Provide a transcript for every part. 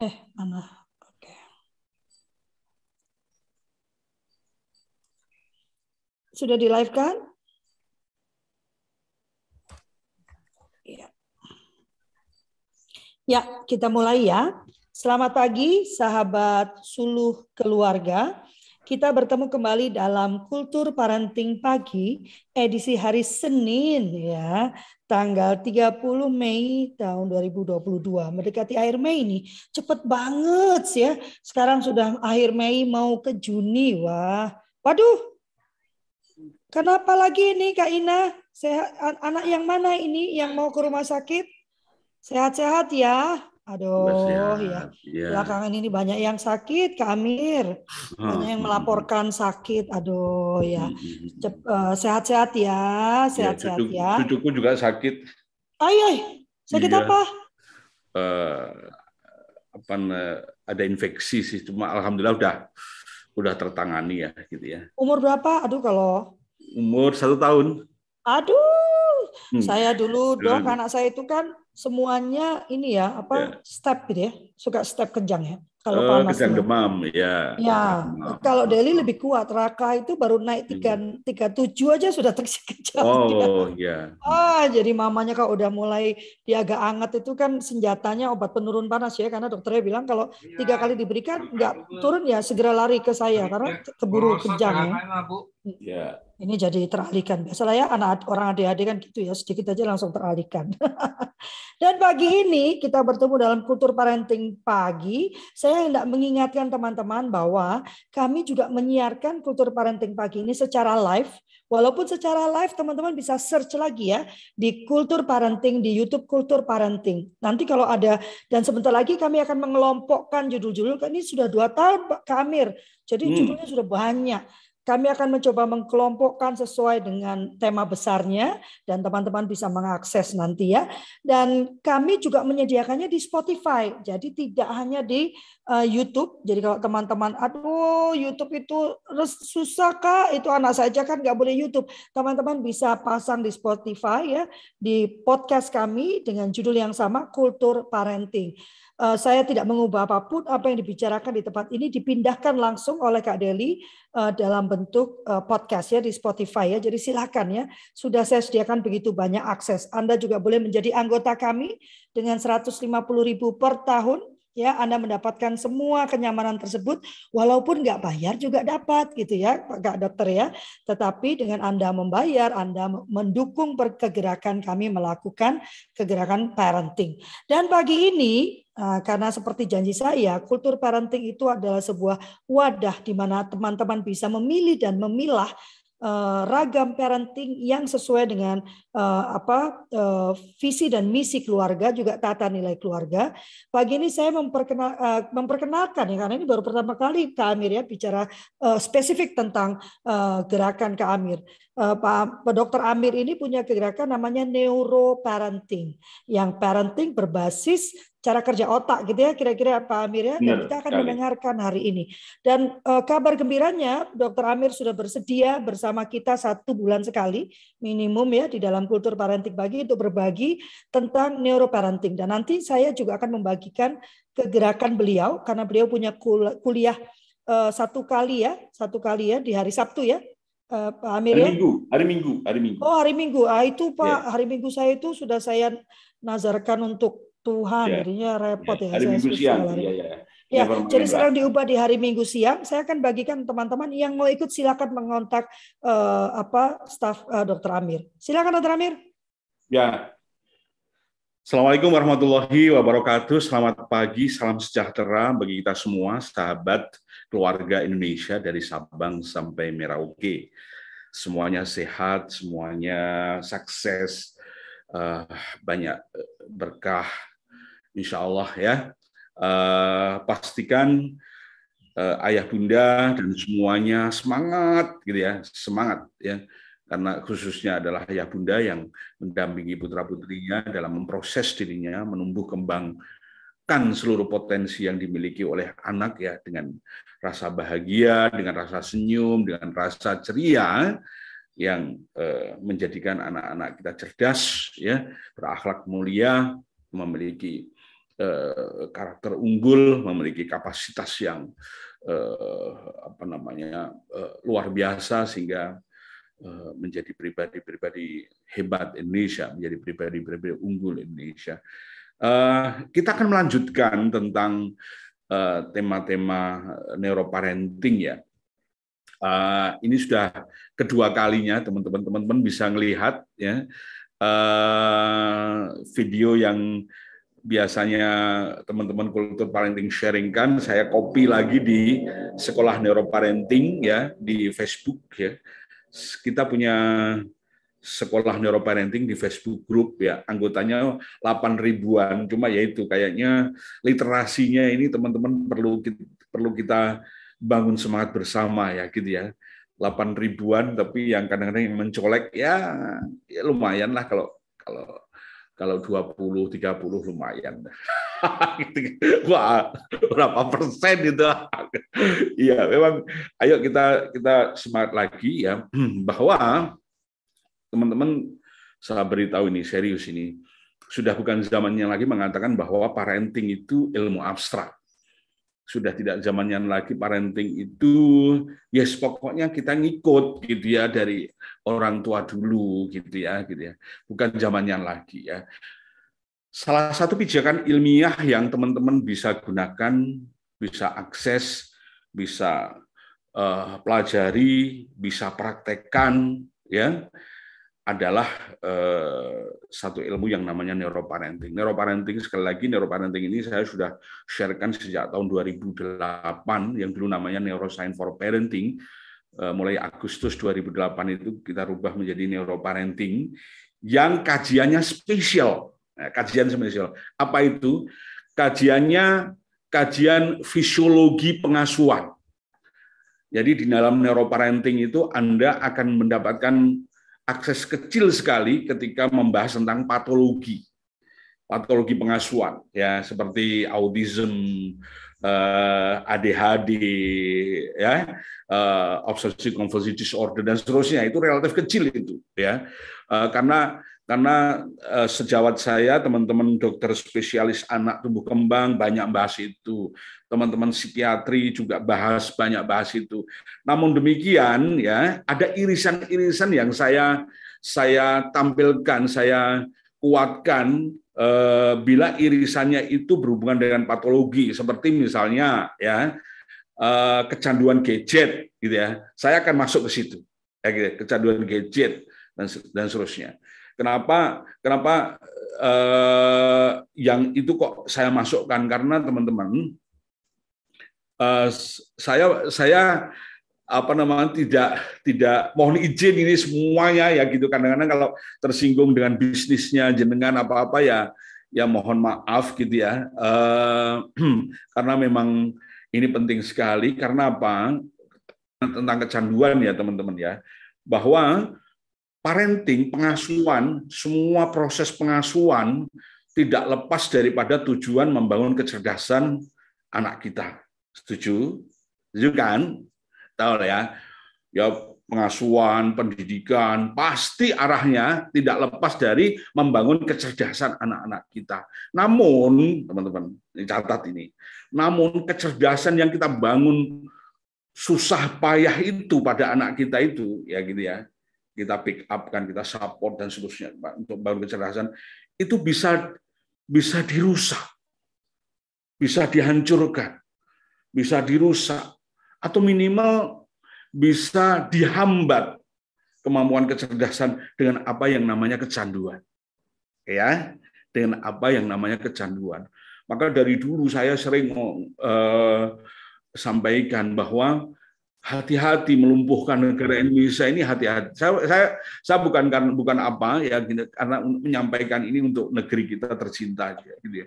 Eh, mana? Oke. Okay. Sudah di live kan? Ya. ya, kita mulai ya. Selamat pagi sahabat suluh keluarga. Kita bertemu kembali dalam Kultur Parenting Pagi edisi hari Senin ya, tanggal 30 Mei tahun 2022. Mendekati akhir Mei ini cepet banget sih ya. Sekarang sudah akhir Mei mau ke Juni. Wah, waduh. Kenapa lagi ini Kak Ina? Sehat anak yang mana ini yang mau ke rumah sakit? Sehat-sehat ya. Aduh, ya. ya. Belakangan ini banyak yang sakit, Kak Amir. Banyak yang hmm. melaporkan sakit. Aduh, ya. Sehat-sehat ya, iya, sehat-sehat ya, cucu, Cucuku juga sakit. Ayah, sakit iya. apa? Uh, apa ada infeksi sih, cuma alhamdulillah udah udah tertangani ya, gitu ya. Umur berapa? Aduh, kalau umur satu tahun. Aduh, hmm. saya dulu doang anak saya itu kan semuanya ini ya apa yeah. step gitu ya suka step kejang ya kalau uh, panas kejang demam ya ya demam. kalau Delhi lebih kuat Raka itu baru naik hmm. tiga tiga tujuh aja sudah terkejang oh ya ah jadi mamanya kalau udah mulai dia agak anget itu kan senjatanya obat penurun panas ya karena dokternya bilang kalau iya. tiga kali diberikan iya, nggak turun ya segera lari ke saya karena keburu kejang ya Yeah. Ini jadi teralihkan. Biasalah ya anak orang adik-adik kan gitu ya, sedikit aja langsung teralihkan. Dan pagi ini kita bertemu dalam kultur parenting pagi. Saya hendak mengingatkan teman-teman bahwa kami juga menyiarkan kultur parenting pagi ini secara live. Walaupun secara live teman-teman bisa search lagi ya di kultur parenting di YouTube kultur parenting. Nanti kalau ada dan sebentar lagi kami akan mengelompokkan judul-judul. Ini sudah dua tahun Pak Kamir, jadi hmm. judulnya sudah banyak kami akan mencoba mengkelompokkan sesuai dengan tema besarnya dan teman-teman bisa mengakses nanti ya. Dan kami juga menyediakannya di Spotify. Jadi tidak hanya di uh, YouTube. Jadi kalau teman-teman, aduh YouTube itu susah kak, itu anak saja kan nggak boleh YouTube. Teman-teman bisa pasang di Spotify ya, di podcast kami dengan judul yang sama, Kultur Parenting. Eh, saya tidak mengubah apapun apa yang dibicarakan di tempat ini dipindahkan langsung oleh Kak Deli uh, dalam bentuk eh, podcast ya di Spotify ya. Jadi silakan ya. Sudah saya sediakan begitu banyak akses. Anda juga boleh menjadi anggota kami dengan 150.000 per tahun ya Anda mendapatkan semua kenyamanan tersebut walaupun nggak bayar juga dapat gitu ya Pak Dokter ya tetapi dengan Anda membayar Anda mendukung pergerakan kami melakukan kegerakan parenting dan pagi ini eh, karena seperti janji saya, kultur parenting itu adalah sebuah wadah di mana teman-teman bisa memilih dan memilah uh, ragam parenting yang sesuai dengan uh, apa uh, visi dan misi keluarga juga tata nilai keluarga. Pagi ini saya memperkenal, uh, memperkenalkan ya karena ini baru pertama kali Kak Amir ya bicara uh, spesifik tentang uh, gerakan Kak Amir. Eh, Pak, Pak Dr. Amir ini punya kegerakan namanya neuro parenting. Yang parenting berbasis cara kerja otak gitu ya kira-kira Pak Amir ya. Dan kita akan mendengarkan hari ini. Dan uh, kabar gembiranya dokter Amir sudah bersedia bersama kita satu bulan sekali minimum ya di dalam kultur parenting bagi untuk berbagi tentang neuro parenting. Dan nanti saya juga akan membagikan kegerakan beliau karena beliau punya kuliah eh, satu kali ya, satu kali ya di hari Sabtu ya Eh, Pak Amir hari ya? Minggu, hari Minggu, hari Minggu. Oh, hari Minggu. Ah, itu Pak, yeah. hari Minggu saya itu sudah saya nazarkan untuk Tuhan, yeah. jadinya ya, repot yeah. ya. Hari saya Minggu siang, iya, iya, iya ya. Ya, jadi sekarang diubah di hari Minggu siang. Saya akan bagikan teman-teman yang mau ikut silakan mengontak uh, apa staff uh, eh, Dr. Amir. Silakan Dr. Amir. Ya. Assalamualaikum warahmatullahi wabarakatuh. Selamat pagi, salam sejahtera bagi kita semua, sahabat keluarga Indonesia dari Sabang sampai Merauke. Semuanya sehat, semuanya sukses, eh, banyak eh, berkah, insya Allah ya. Eh, pastikan ayah bunda dan semuanya semangat gitu ya, semangat ya karena khususnya adalah ayah bunda yang mendampingi putra putrinya dalam memproses dirinya, menumbuh kembang mengungkapkan seluruh potensi yang dimiliki oleh anak ya dengan rasa bahagia, dengan rasa senyum, dengan rasa ceria yang eh, menjadikan anak-anak kita cerdas ya, berakhlak mulia, memiliki eh, karakter unggul, memiliki kapasitas yang eh, apa namanya eh, luar biasa sehingga eh, menjadi pribadi-pribadi hebat Indonesia, menjadi pribadi-pribadi unggul Indonesia. Eh, kita akan melanjutkan tentang eh, tema-tema uh, neuroparenting ya. Uh, ini sudah kedua kalinya teman-teman teman-teman bisa melihat ya uh, video yang biasanya teman-teman kultur parenting sharingkan saya copy lagi di sekolah neuroparenting ya di Facebook ya kita punya sekolah neuroparenting di Facebook group ya anggotanya 8 ribuan cuma ya itu kayaknya literasinya ini teman-teman perlu kita, perlu kita bangun semangat bersama ya gitu ya 8 ribuan tapi yang kadang-kadang yang mencolek ya, ya lumayan lah kalau kalau kalau 20 30 lumayan. Gitu. Wah, berapa persen itu. Iya, memang ayo kita kita semangat lagi ya bahwa teman-teman saya beritahu ini serius ini sudah bukan zamannya lagi mengatakan bahwa parenting itu ilmu abstrak sudah tidak zamannya lagi parenting itu yes pokoknya kita ngikut gitu ya dari orang tua dulu gitu ya gitu ya bukan zamannya lagi ya salah satu pijakan ilmiah yang teman-teman bisa gunakan bisa akses bisa uh, pelajari bisa praktekkan ya adalah eh, satu ilmu yang namanya neuroparenting. Neuroparenting sekali lagi neuroparenting ini saya sudah sharekan sejak tahun 2008 yang dulu namanya neuroscience for parenting. Eh, mulai Agustus 2008 itu kita rubah menjadi neuroparenting yang kajiannya spesial. Ya, kajian spesial. Apa itu? Kajiannya kajian fisiologi pengasuhan. Jadi di dalam neuroparenting itu Anda akan mendapatkan akses kecil sekali ketika membahas tentang patologi patologi pengasuhan ya seperti autism eh, ADHD ya eh, obsessive compulsive disorder dan seterusnya itu relatif kecil itu ya eh, karena karena eh, sejawat saya teman-teman dokter spesialis anak tumbuh kembang banyak bahas itu teman-teman psikiatri juga bahas banyak bahas itu. Namun demikian ya ada irisan-irisan yang saya saya tampilkan, saya kuatkan eh, bila irisannya itu berhubungan dengan patologi seperti misalnya ya eh, kecanduan gadget gitu ya. Saya akan masuk ke situ. Ya, gitu, ya, kecanduan gadget dan dan seterusnya. Kenapa kenapa eh, yang itu kok saya masukkan karena teman-teman Eh, saya saya apa namanya tidak tidak mohon izin ini semuanya ya gitu kadang-kadang kalau tersinggung dengan bisnisnya jenengan apa-apa ya ya mohon maaf gitu ya uh, karena memang ini penting sekali karena apa tentang kecanduan ya teman-teman ya bahwa parenting pengasuhan semua proses pengasuhan tidak lepas daripada tujuan membangun kecerdasan anak kita Setuju? Setuju kan? Tahu ya. Ya pengasuhan, pendidikan, pasti arahnya tidak lepas dari membangun kecerdasan anak-anak kita. Namun, teman-teman, catat ini. Namun kecerdasan yang kita bangun susah payah itu pada anak kita itu, ya gitu ya. Kita pick up kan, kita support dan seterusnya untuk bangun kecerdasan itu bisa bisa dirusak, bisa dihancurkan bisa dirusak, atau minimal bisa dihambat kemampuan kecerdasan dengan apa yang namanya kecanduan. Ya, dengan apa yang namanya kecanduan. Maka dari dulu saya sering eh, sampaikan bahwa hati-hati melumpuhkan negara Indonesia ini hati-hati. Saya, saya, saya bukan bukan apa ya karena menyampaikan ini untuk negeri kita tercinta gitu ya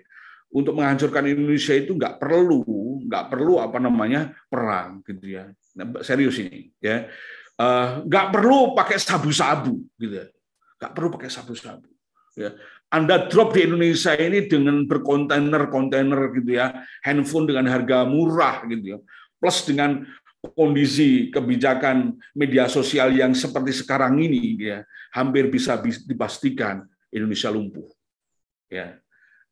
untuk menghancurkan Indonesia itu nggak perlu nggak perlu apa namanya perang gitu ya nah, serius ini ya eh, nggak perlu pakai sabu-sabu gitu ya. nggak perlu pakai sabu-sabu ya anda drop di Indonesia ini dengan berkontainer-kontainer gitu ya handphone dengan harga murah gitu ya plus dengan kondisi kebijakan media sosial yang seperti sekarang ini ya hampir bisa dipastikan Indonesia lumpuh ya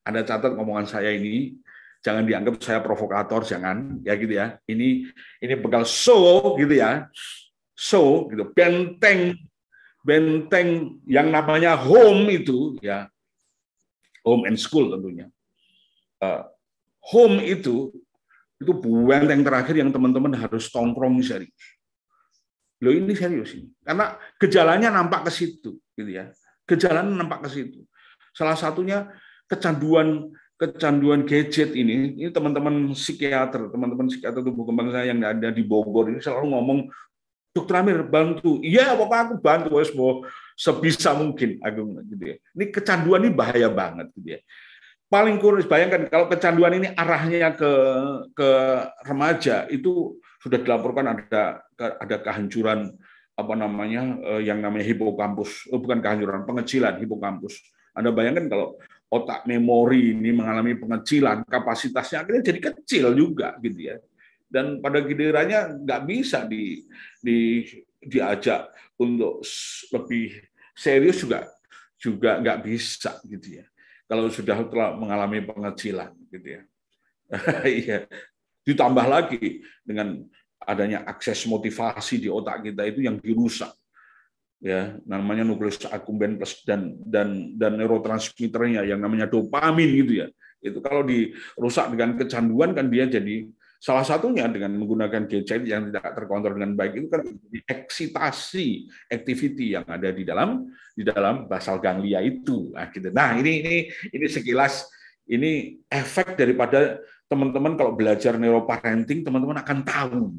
anda catat omongan saya ini, jangan dianggap saya provokator, jangan ya gitu ya. Ini ini bekal so gitu ya. So gitu benteng benteng yang namanya home itu ya home and school tentunya. Uh, home itu itu buang yang terakhir yang teman-teman harus tongkrong serius. lo ini serius ini. Karena gejalanya nampak ke situ gitu ya. Gejalanya nampak ke situ. Salah satunya kecanduan kecanduan gadget ini, ini teman-teman psikiater, teman-teman psikiater tubuh kembang saya yang ada di Bogor ini selalu ngomong, dokter Amir bantu, iya bapak ya, aku bantu, wes sebisa mungkin aku gitu ya. Ini kecanduan ini bahaya banget gitu ya. Paling kurus bayangkan kalau kecanduan ini arahnya ke ke remaja itu sudah dilaporkan ada ada kehancuran apa namanya eh, yang namanya hipokampus, oh, bukan kehancuran, pengecilan hipokampus. Anda bayangkan kalau otak memori ini mengalami pengecilan, kapasitasnya akhirnya jadi kecil juga gitu ya. Dan pada gilirannya nggak bisa di, di diajak untuk lebih serius juga juga nggak bisa gitu ya. Kalau sudah telah mengalami pengecilan gitu ya. Iya. Ditambah lagi dengan adanya akses motivasi di otak kita itu yang dirusak ya namanya nukleus akumben plus dan dan dan neurotransmitternya yang namanya dopamin gitu ya itu kalau dirusak dengan kecanduan kan dia jadi salah satunya dengan menggunakan gadget yang tidak terkontrol dengan baik itu kan eksitasi activity yang ada di dalam di dalam basal ganglia itu nah, gitu. nah ini ini ini sekilas ini efek daripada teman-teman kalau belajar neuroparenting teman-teman akan tahu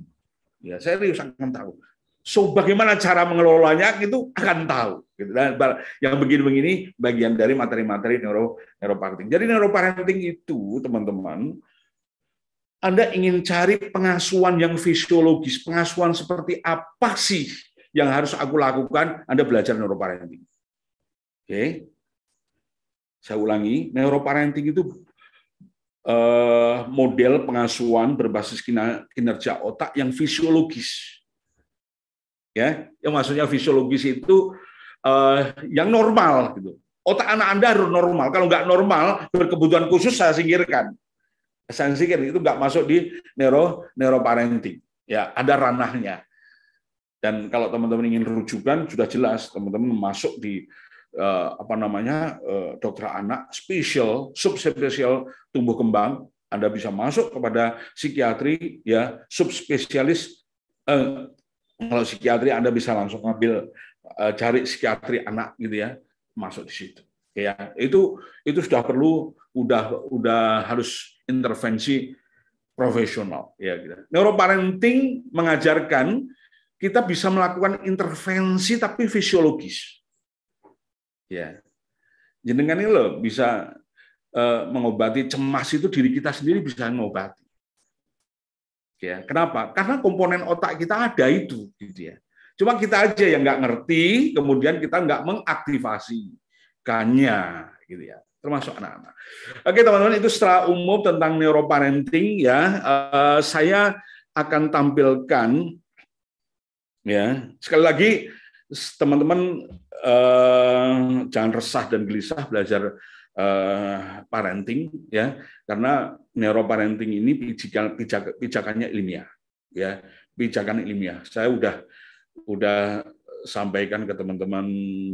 ya serius akan tahu So bagaimana cara mengelolanya itu akan tahu. Gitu. Dan yang begini-begini bagian dari materi-materi neuro neuroparenting. Jadi neuroparenting itu teman-teman Anda ingin cari pengasuhan yang fisiologis, pengasuhan seperti apa sih yang harus aku lakukan? Anda belajar neuroparenting. Oke. Okay. Saya ulangi, neuroparenting itu eh, model pengasuhan berbasis kinerja otak yang fisiologis ya yang maksudnya fisiologis itu uh, yang normal gitu otak anak anda harus normal kalau nggak normal berkebutuhan khusus saya singkirkan saya singkirkan itu nggak masuk di neuro neuroparenting ya ada ranahnya dan kalau teman-teman ingin rujukan sudah jelas teman-teman masuk di uh, apa namanya uh, dokter anak spesial subspesial tumbuh kembang anda bisa masuk kepada psikiatri ya subspesialis kalau psikiatri Anda bisa langsung ngambil eh, cari psikiatri anak gitu ya, masuk di situ. Ya, itu itu sudah perlu udah udah harus intervensi profesional ya gitu. Neuroparenting mengajarkan kita bisa melakukan intervensi tapi fisiologis. Ya. Jenengan ini loh bisa eh, mengobati cemas itu diri kita sendiri bisa mengobati. Ya, kenapa? Karena komponen otak kita ada itu, gitu ya. Cuma kita aja yang nggak ngerti, kemudian kita nggak kanya gitu ya. Termasuk anak-anak. Oke teman-teman, itu secara umum tentang neuroparenting ya. Uh, saya akan tampilkan ya. Sekali lagi teman-teman uh, jangan resah dan gelisah belajar Eh, parenting ya karena neuroparenting ini pijakan, pijak, pijakannya ilmiah ya pijakan ilmiah saya udah udah sampaikan ke teman-teman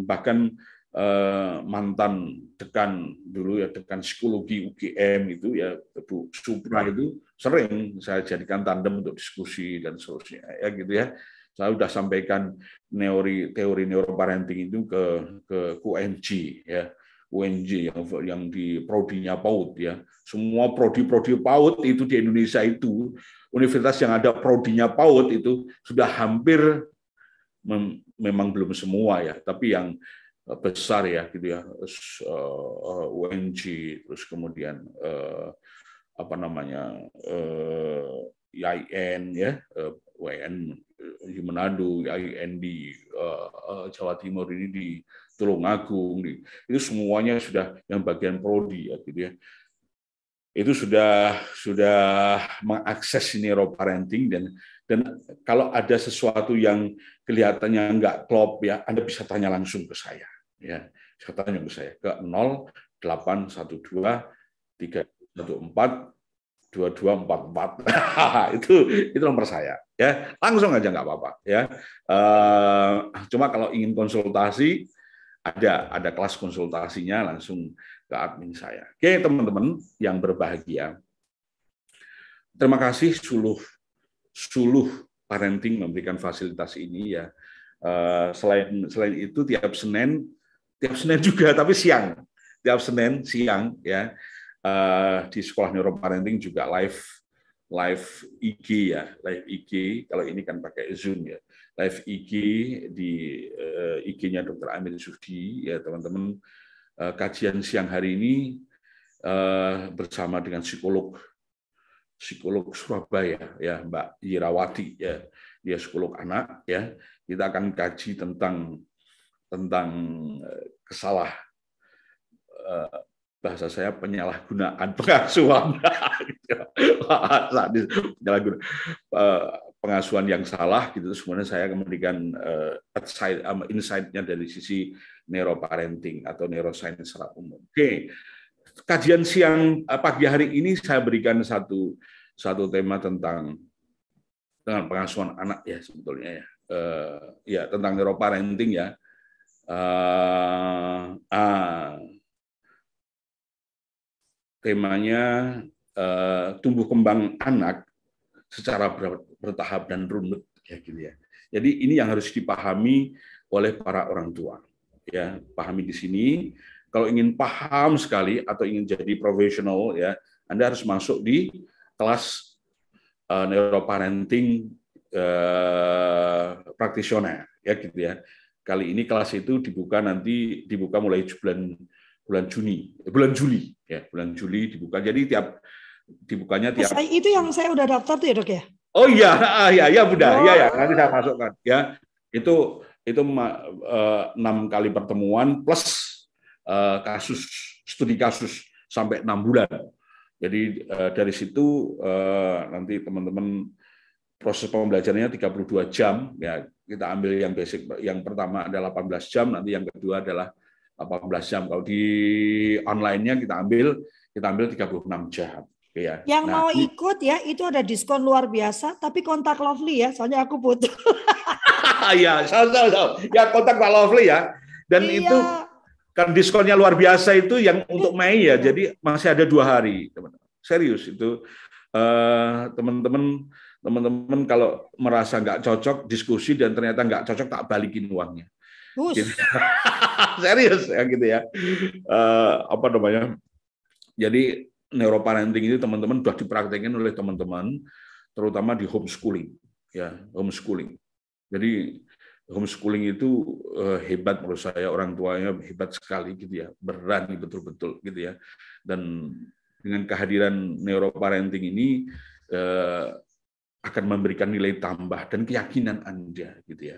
bahkan eh, mantan dekan dulu ya dekan psikologi UGM itu ya Bu Supra itu sering saya jadikan tandem untuk diskusi dan seterusnya ya gitu ya saya sudah sampaikan teori teori neuroparenting itu ke ke QMG ya UNJ yang, yang di prodinya PAUD ya. Semua prodi-prodi PAUD itu di Indonesia itu universitas yang ada prodinya PAUD itu sudah hampir mem, memang belum semua ya, tapi yang eh, besar ya gitu ya UNJ eh, eh, terus kemudian apa namanya YN ya UN di Manado, di Jawa Timur ini di Tulungagung, itu semuanya sudah yang bagian prodi ya gitu ya. Itu sudah sudah mengakses neuro parenting dan dan kalau ada sesuatu yang kelihatannya nggak klop ya Anda bisa tanya langsung ke saya ya. Saya tanya ke saya ke dua empat empat itu itu nomor saya ya langsung aja nggak apa-apa ya uh, cuma kalau ingin konsultasi ada ada kelas konsultasinya langsung ke admin saya. Oke, teman-teman yang berbahagia. Terima kasih Suluh Suluh Parenting memberikan fasilitas ini ya. Eh, selain selain itu tiap Senin tiap Senin juga tapi siang. Tiap Senin siang ya. Eh, di sekolah neuroparenting juga live live IG ya, live IG kalau ini kan pakai Zoom ya live IG di uh, eh, IG-nya Dr. Amir Sufdi ya teman-teman uh, kajian siang hari ini uh, bersama dengan psikolog psikolog Surabaya ya Mbak Yirawati ya dia psikolog anak ya kita akan kaji tentang tentang kesalah bahasa saya penyalahgunaan pengasuhan penyalahgunaan pengasuhan yang salah gitu sebenarnya saya memberikan uh, insight um, insight-nya dari sisi neuroparenting atau neuroscience secara umum. Oke. Okay. Kajian siang eh, pagi hari ini saya berikan satu satu tema tentang dengan pengasuhan anak ya sebetulnya ya. Uh, ya tentang neuroparenting ya. Uh, uh, temanya uh, tumbuh kembang anak secara bertahap dan runut ya gitu ya. Jadi ini yang harus dipahami oleh para orang tua. Ya, pahami di sini. Kalau ingin paham sekali atau ingin jadi profesional ya, Anda harus masuk di kelas uh, neuroparenting uh, eh, praktisioner ya gitu ya. Kali ini kelas itu dibuka nanti dibuka mulai bulan bulan Juni, eh, bulan Juli ya, bulan Juli dibuka. Jadi tiap dibukanya tiap. Saya, itu yang saya udah daftar tuh ya dok ya. Oh iya, ah, iya iya bunda oh. ya, ya nanti saya masukkan ya. Itu itu eh, enam uh, kali pertemuan plus uh, kasus studi kasus sampai enam bulan. Jadi uh, dari situ uh, nanti teman-teman proses pembelajarannya 32 jam ya kita ambil yang basic yang pertama adalah 18 jam nanti yang kedua adalah 18 jam kalau di online-nya kita ambil kita ambil 36 jam ya. Yang nah, mau ikut ya itu ada diskon luar biasa, tapi kontak Lovely ya, soalnya aku butuh. Iya, so, so, ya kontak Pak Lovely ya. Dan iya. itu kan diskonnya luar biasa itu yang untuk Mei ya, iya. jadi masih ada dua hari, teman-teman. Serius itu uh, teman-teman teman-teman kalau merasa nggak cocok diskusi dan ternyata nggak cocok tak balikin uangnya. Gitu. Serius ya gitu ya. Uh, apa namanya? Jadi neuroparenting ini teman-teman sudah dipraktekin oleh teman-teman terutama di homeschooling ya homeschooling jadi homeschooling itu eh, hebat menurut saya orang tuanya hebat sekali gitu ya berani betul-betul gitu ya dan dengan kehadiran neuroparenting ini eh, akan memberikan nilai tambah dan keyakinan anda gitu ya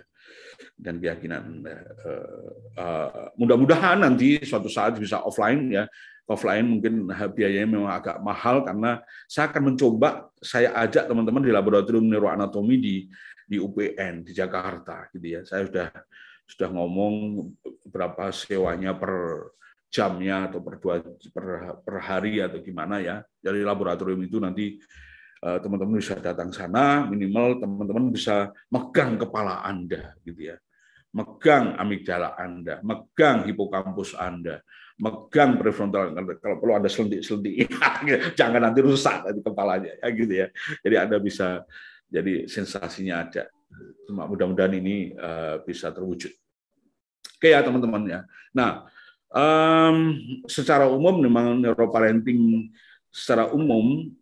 dan keyakinan eh, mudah-mudahan nanti suatu saat bisa offline ya offline mungkin biayanya memang agak mahal karena saya akan mencoba saya ajak teman-teman di laboratorium neuroanatomi di di UPN di Jakarta gitu ya. Saya sudah sudah ngomong berapa sewanya per jamnya atau per dua per, per hari atau gimana ya. Jadi laboratorium itu nanti eh, teman-teman bisa datang sana, minimal teman-teman bisa megang kepala Anda gitu ya. Megang amigdala Anda, megang hipokampus Anda, megang prefrontal kalau perlu ada selendik-selendik jangan nanti rusak nanti kepalanya ya gitu ya jadi anda bisa jadi sensasinya ada cuma mudah-mudahan ini uh, bisa terwujud oke ya teman-teman ya nah um, secara umum memang neuroparenting secara umum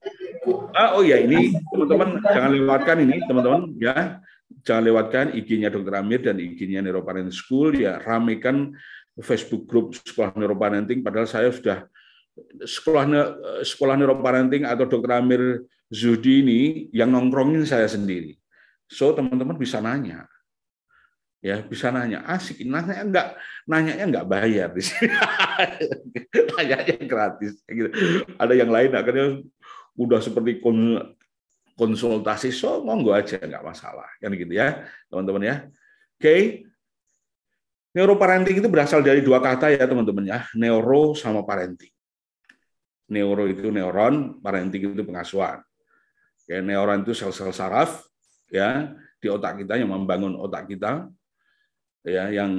ah, oh ya ini teman-teman jangan lewatkan ini teman-teman ya jangan lewatkan IG-nya Dr. Amir dan IG-nya Neuroparenting School ya ramekan Facebook grup Sekolah Neuroparenting, padahal saya sudah sekolah sekolah neuroparenting atau Dr. Amir Zudi ini yang nongkrongin saya sendiri. So teman-teman bisa nanya, ya bisa nanya asik nanya enggak nanyanya enggak bayar di nanyanya gratis gitu. ada yang lain akhirnya udah seperti konsultasi so monggo aja nggak masalah kan gitu ya teman-teman ya oke okay. Neuroparenting itu berasal dari dua kata ya teman-teman ya, neuro sama parenting. Neuro itu neuron, parenting itu pengasuhan. Ya, neuron itu sel-sel saraf ya di otak kita yang membangun otak kita ya yang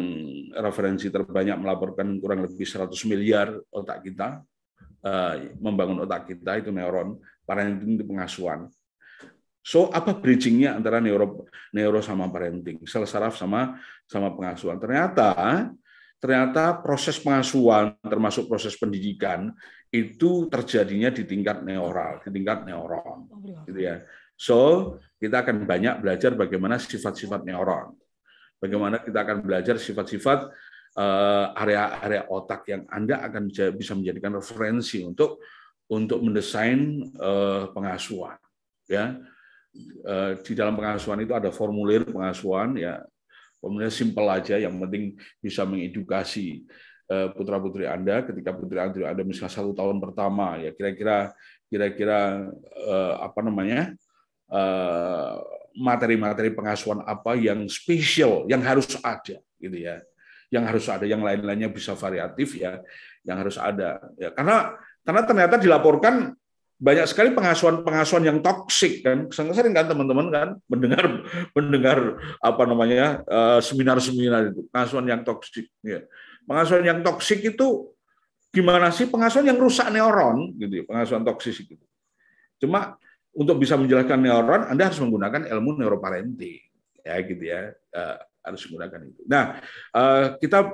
referensi terbanyak melaporkan kurang lebih 100 miliar otak kita uh, membangun otak kita itu neuron, parenting itu pengasuhan. So apa bridgingnya antara neuro neuro sama parenting, sel saraf sama sama pengasuhan? Ternyata ternyata proses pengasuhan termasuk proses pendidikan itu terjadinya di tingkat neural, di tingkat neuron, oh, gitu ya. So kita akan banyak belajar bagaimana sifat-sifat neuron, bagaimana kita akan belajar sifat-sifat area-area eh, otak yang anda akan bisa menjadikan referensi untuk untuk mendesain eh, pengasuhan, ya Eh, di dalam pengasuhan itu ada formulir pengasuhan ya formulir simpel aja yang penting bisa mengedukasi eh, putra putri anda ketika putri putri anda misalnya satu tahun pertama ya kira-kira kira-kira eh, apa namanya materi-materi pengasuhan apa yang spesial yang harus ada gitu ya yang harus ada yang lain-lainnya bisa variatif ya yang harus ada ya karena karena ternyata dilaporkan banyak sekali pengasuhan-pengasuhan yang toksik kan sering kan teman-teman kan mendengar mendengar apa namanya eh, seminar-seminar itu pengasuhan yang toksik ya pengasuhan yang toksik itu gimana sih pengasuhan yang rusak neuron gitu ya, pengasuhan toksis gitu cuma untuk bisa menjelaskan neuron Anda harus menggunakan ilmu neuroparenting ya gitu ya eh, harus menggunakan itu nah eh, kita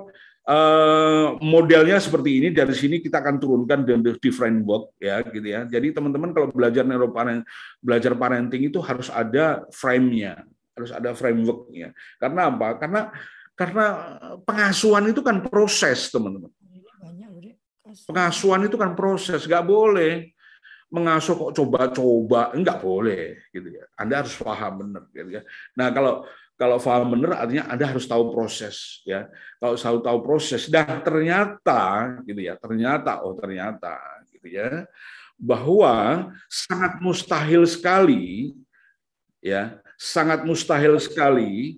Eh, modelnya seperti ini dari sini kita akan turunkan di, di framework ya gitu ya. Jadi teman-teman kalau belajar neuroparenting belajar parenting itu harus ada frame-nya, harus ada frameworknya. Karena apa? Karena karena pengasuhan itu kan proses, teman-teman. Pengasuhan itu kan proses, nggak boleh mengasuh kok coba-coba, nggak boleh gitu ya. Anda harus paham benar gitu ya. Nah, kalau kalau faham benar artinya Anda harus tahu proses ya. Kalau selalu tahu proses dan ternyata gitu ya, ternyata oh ternyata gitu ya bahwa sangat mustahil sekali ya, sangat mustahil sekali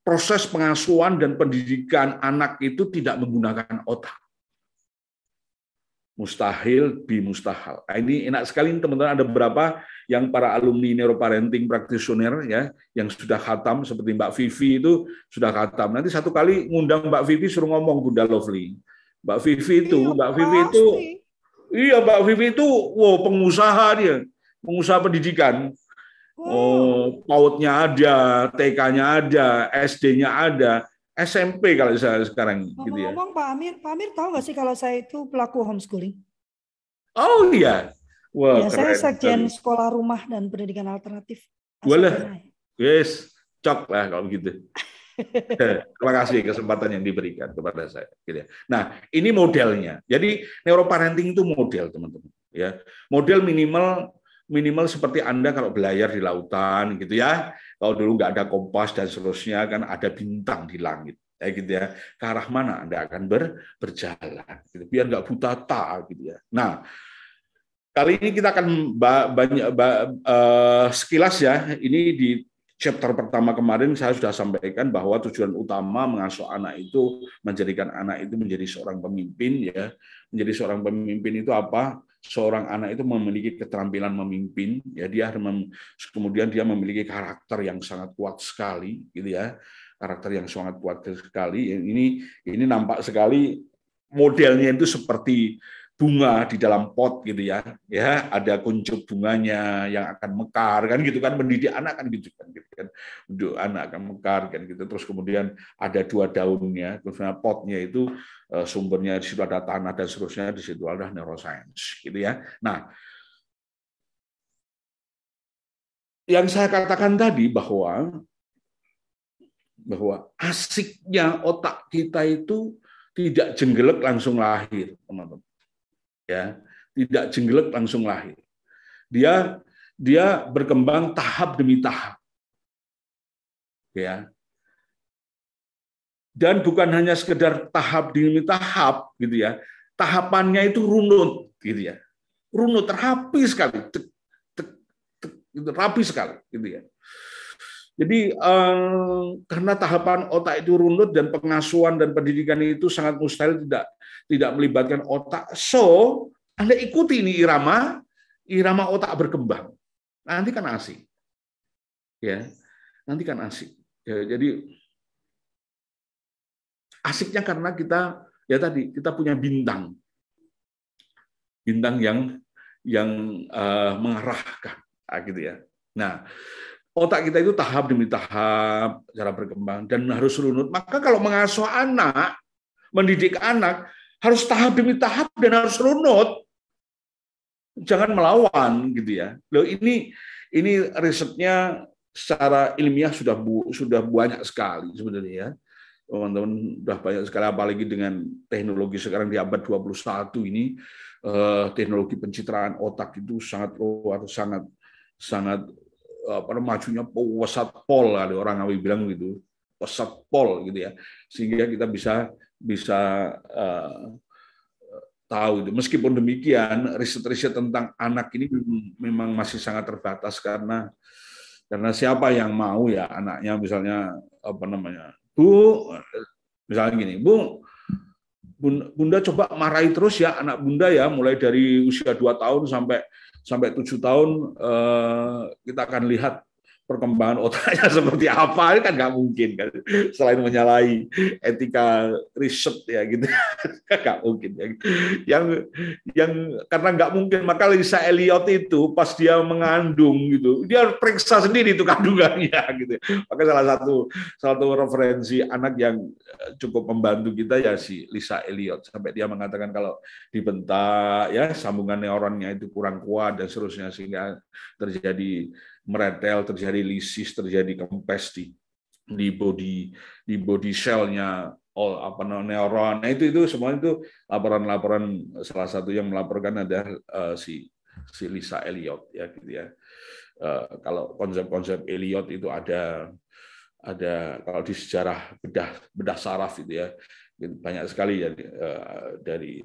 proses pengasuhan dan pendidikan anak itu tidak menggunakan otak mustahil, mustahil. Nah, ini enak sekali teman-teman ada berapa yang para alumni neuroparenting practitioner ya yang sudah khatam seperti Mbak Vivi itu sudah khatam. Nanti satu kali ngundang Mbak Vivi suruh ngomong Bunda Lovely. Mbak Vivi itu, iya, Mbak Vivi itu Iya, Mbak Vivi itu wow pengusaha dia, pengusaha pendidikan. Wow. Oh, pautnya nya ada, TK-nya ada, SD-nya ada. SMP kalau saya sekarang Ngomong gitu ya. Ngomong Pak Amir, Pak Amir tahu nggak sih kalau saya itu pelaku homeschooling? Oh iya. Wah, wow, ya, saya sekjen sekolah rumah dan pendidikan alternatif. Boleh. Yes, cok lah kalau gitu. Terima kasih kesempatan yang diberikan kepada saya. Gitu ya. Nah, ini modelnya. Jadi neuroparenting itu model, teman-teman. Ya, model minimal minimal seperti Anda kalau belajar di lautan gitu ya. Kalau dulu nggak ada kompas dan seterusnya kan ada bintang di langit. Ya, gitu ya. Ke arah mana Anda akan ber, berjalan. Gitu. Biar nggak buta ta gitu ya. Nah, kali ini kita akan banyak uh, sekilas ya. Ini di chapter pertama kemarin saya sudah sampaikan bahwa tujuan utama mengasuh anak itu menjadikan anak itu menjadi seorang pemimpin ya menjadi seorang pemimpin itu apa seorang anak itu memiliki keterampilan memimpin ya dia mem, kemudian dia memiliki karakter yang sangat kuat sekali gitu ya karakter yang sangat kuat sekali ini ini nampak sekali modelnya itu seperti bunga di dalam pot gitu ya ya ada kuncup bunganya yang akan mekar kan gitu kan mendidik anak kan gitu kan gitu kan untuk anak akan mekar kan gitu terus kemudian ada dua daunnya kemudian nah, potnya itu eh, sumbernya di situ ada tanah dan seterusnya di situ ada neuroscience gitu ya nah yang saya katakan tadi bahwa bahwa asiknya otak kita itu tidak jenggelek langsung lahir teman-teman ya tidak jenggelek langsung lahir dia dia berkembang tahap demi tahap ya dan bukan hanya sekedar tahap demi tahap gitu ya tahapannya itu runut gitu ya runut rapi sekali tek, tek, tek, gitu, rapi sekali gitu ya jadi eh, karena tahapan otak itu runut dan pengasuhan dan pendidikan itu sangat mustahil tidak tidak melibatkan otak. So, Anda ikuti ini irama, irama otak berkembang. Nanti kan asik. Ya. Nanti kan asik. Ya, jadi asiknya karena kita ya tadi kita punya bintang. Bintang yang yang uh, mengarahkan nah, gitu ya. Nah, otak kita itu tahap demi tahap cara berkembang dan harus runut. Maka kalau mengasuh anak, mendidik anak, harus tahap demi tahap dan harus runut. Jangan melawan gitu ya. Loh ini ini risetnya secara ilmiah sudah bu, sudah banyak sekali sebenarnya ya. Teman-teman sudah banyak sekali apalagi dengan teknologi sekarang di abad 21 ini eh, teknologi pencitraan otak itu sangat luar sangat sangat apa majunya pesat pol ada orang awi bilang gitu pesat pol gitu ya sehingga kita bisa bisa uh, tahu. Meskipun demikian, riset-riset tentang anak ini memang masih sangat terbatas karena karena siapa yang mau ya anaknya misalnya apa namanya bu misalnya gini bu bunda coba marahi terus ya anak bunda ya mulai dari usia 2 tahun sampai sampai tujuh tahun eh, kita akan lihat perkembangan otaknya seperti apa ini kan nggak mungkin kan selain menyalahi etika riset ya gitu nggak mungkin ya. yang yang karena nggak mungkin maka Lisa Elliot itu pas dia mengandung gitu dia periksa sendiri itu kandungannya gitu maka salah satu salah satu referensi anak yang eh, cukup membantu kita ya si Lisa Elliot sampai dia mengatakan kalau dibentak ya sambungan neuronnya itu kurang kuat dan seterusnya sehingga terjadi meretel, terjadi lisis, terjadi kempes di di body di body cellnya all apa neuron. Nah, itu itu semua itu laporan-laporan salah satu yang melaporkan ada uh, si si Lisa Elliot ya gitu ya. Uh, kalau konsep-konsep Elliot itu ada ada kalau di sejarah bedah bedah saraf gitu ya banyak sekali ya dari eh,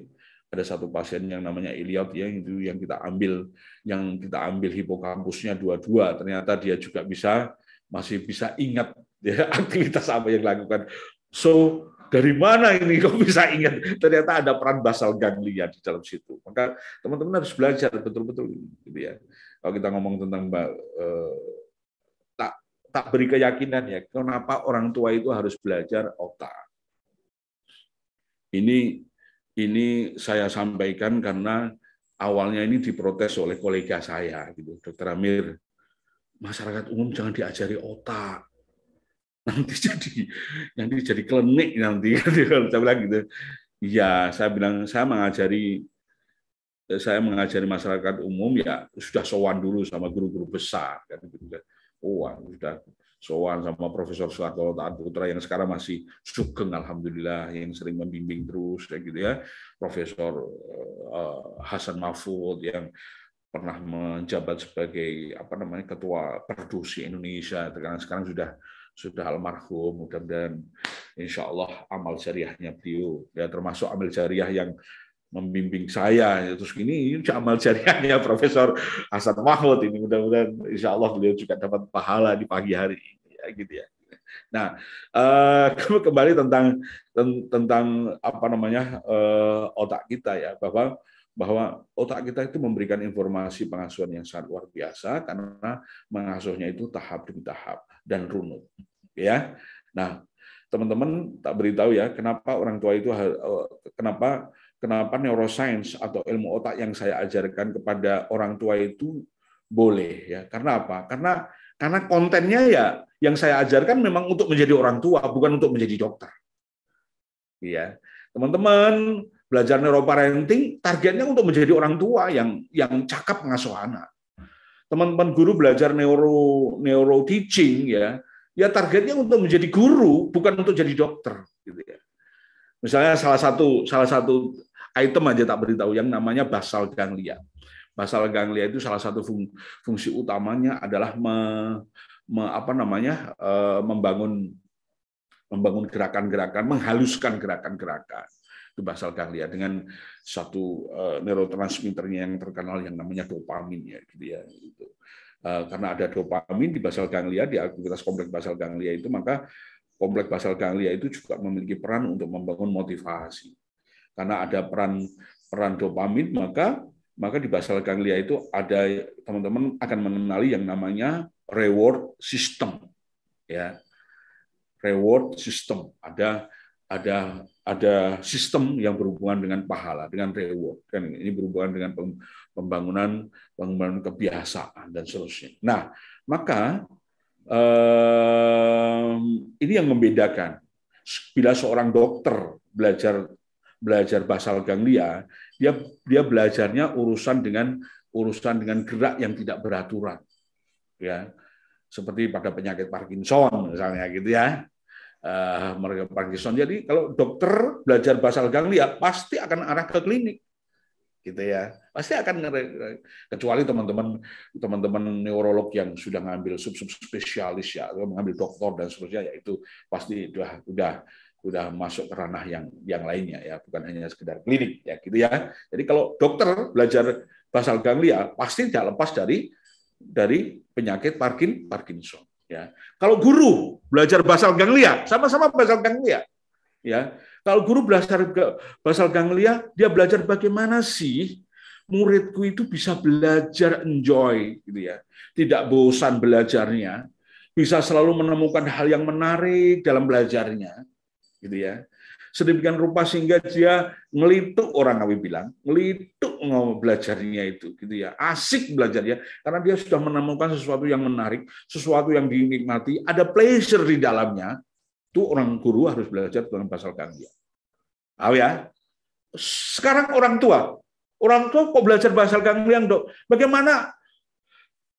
ada satu pasien yang namanya Eliot ya itu yang kita ambil yang kita ambil hipokampusnya dua-dua ternyata dia juga bisa masih bisa ingat ya, aktivitas apa yang dilakukan so dari mana ini kok bisa ingat ternyata ada peran basal ganglia di dalam situ maka teman-teman harus belajar betul-betul gitu ya kalau kita ngomong tentang eh, tak tak beri keyakinan ya kenapa orang tua itu harus belajar otak ini ini saya sampaikan karena awalnya ini diprotes oleh kolega saya, gitu, Dr. Amir. Masyarakat umum jangan diajari otak, nanti jadi nanti jadi klinik nanti saya bilang gitu ya saya bilang saya mengajari eh, saya mengajari masyarakat umum ya sudah sowan dulu sama guru-guru besar kan gitu kan. oh sudah Soan sama Profesor Soeharto Taat Putra yang sekarang masih sugeng alhamdulillah yang sering membimbing terus ya gitu ya Profesor eh, Hasan Mahfud yang pernah menjabat sebagai apa namanya ketua Perdusi Indonesia sekarang sekarang sudah sudah almarhum mudah-mudahan insya Allah amal jariahnya beliau ya termasuk amal jariah yang membimbing saya terus gini ini amal jariahnya Profesor Hasan Mahmud ini mudah-mudahan insya Allah beliau juga dapat pahala di pagi hari gitu ya. Nah, eh, kembali tentang tentang apa namanya uh, otak kita ya bahwa bahwa otak kita itu memberikan informasi pengasuhan yang sangat luar biasa karena mengasuhnya itu tahap demi tahap dan runut ya. Nah, teman-teman tak beritahu ya kenapa orang tua itu eh, kenapa kenapa neuroscience atau ilmu otak yang saya ajarkan kepada orang tua itu boleh ya karena apa karena karena kontennya ya yang saya ajarkan memang untuk menjadi orang tua, bukan untuk menjadi dokter. Iya. Teman-teman, belajar neuroparenting targetnya untuk menjadi orang tua yang yang cakap mengasuh anak. Teman-teman guru belajar neuro neuro teaching ya, ya targetnya untuk menjadi guru, bukan untuk jadi dokter gitu ya. Misalnya salah satu salah satu item aja tak beritahu yang namanya basal ganglia Basal ganglia itu salah satu fungsi utamanya adalah me, me, apa namanya uh, membangun membangun gerakan-gerakan, menghaluskan gerakan-gerakan itu basal ganglia dengan satu uh, neurotransmitternya yang terkenal yang namanya dopamin ya gitu ya itu uh, eh, karena ada dopamin di basal ganglia di aktivitas kompleks basal ganglia itu maka kompleks basal ganglia itu juga memiliki peran untuk membangun motivasi karena ada peran peran dopamin maka maka di basal ganglia itu ada teman-teman akan mengenali yang namanya reward system ya reward system ada ada ada sistem yang berhubungan dengan pahala dengan reward kan ini berhubungan dengan pembangunan pembangunan kebiasaan dan seterusnya nah maka eh, ini yang membedakan bila seorang dokter belajar belajar basal ganglia, dia dia belajarnya urusan dengan urusan dengan gerak yang tidak beraturan. Ya. Seperti pada penyakit Parkinson misalnya gitu ya. Uh, mereka Parkinson. Jadi kalau dokter belajar basal ganglia pasti akan arah ke klinik gitu ya pasti akan kecuali teman-teman teman-teman neurolog yang sudah ngambil sub sub spesialis ya mengambil doktor dan seterusnya yaitu pasti sudah sudah udah masuk ke ranah yang yang lainnya ya bukan hanya sekedar klinik ya gitu ya jadi kalau dokter belajar basal ganglia pasti tidak lepas dari dari penyakit Parkin Parkinson ya kalau guru belajar basal ganglia sama-sama basal ganglia ya kalau guru belajar basal ganglia dia belajar bagaimana sih muridku itu bisa belajar enjoy gitu ya tidak bosan belajarnya bisa selalu menemukan hal yang menarik dalam belajarnya gitu ya. Sedemikian rupa sehingga dia ngelituk orang kami bilang, ngelituk mau belajarnya itu gitu ya. Asik belajar belajarnya karena dia sudah menemukan sesuatu yang menarik, sesuatu yang dinikmati, ada pleasure di dalamnya. Itu orang guru harus belajar tentang pasal kalian. Ya. Tahu ya? Sekarang orang tua, orang tua kok belajar bahasa kalian, Dok? Bagaimana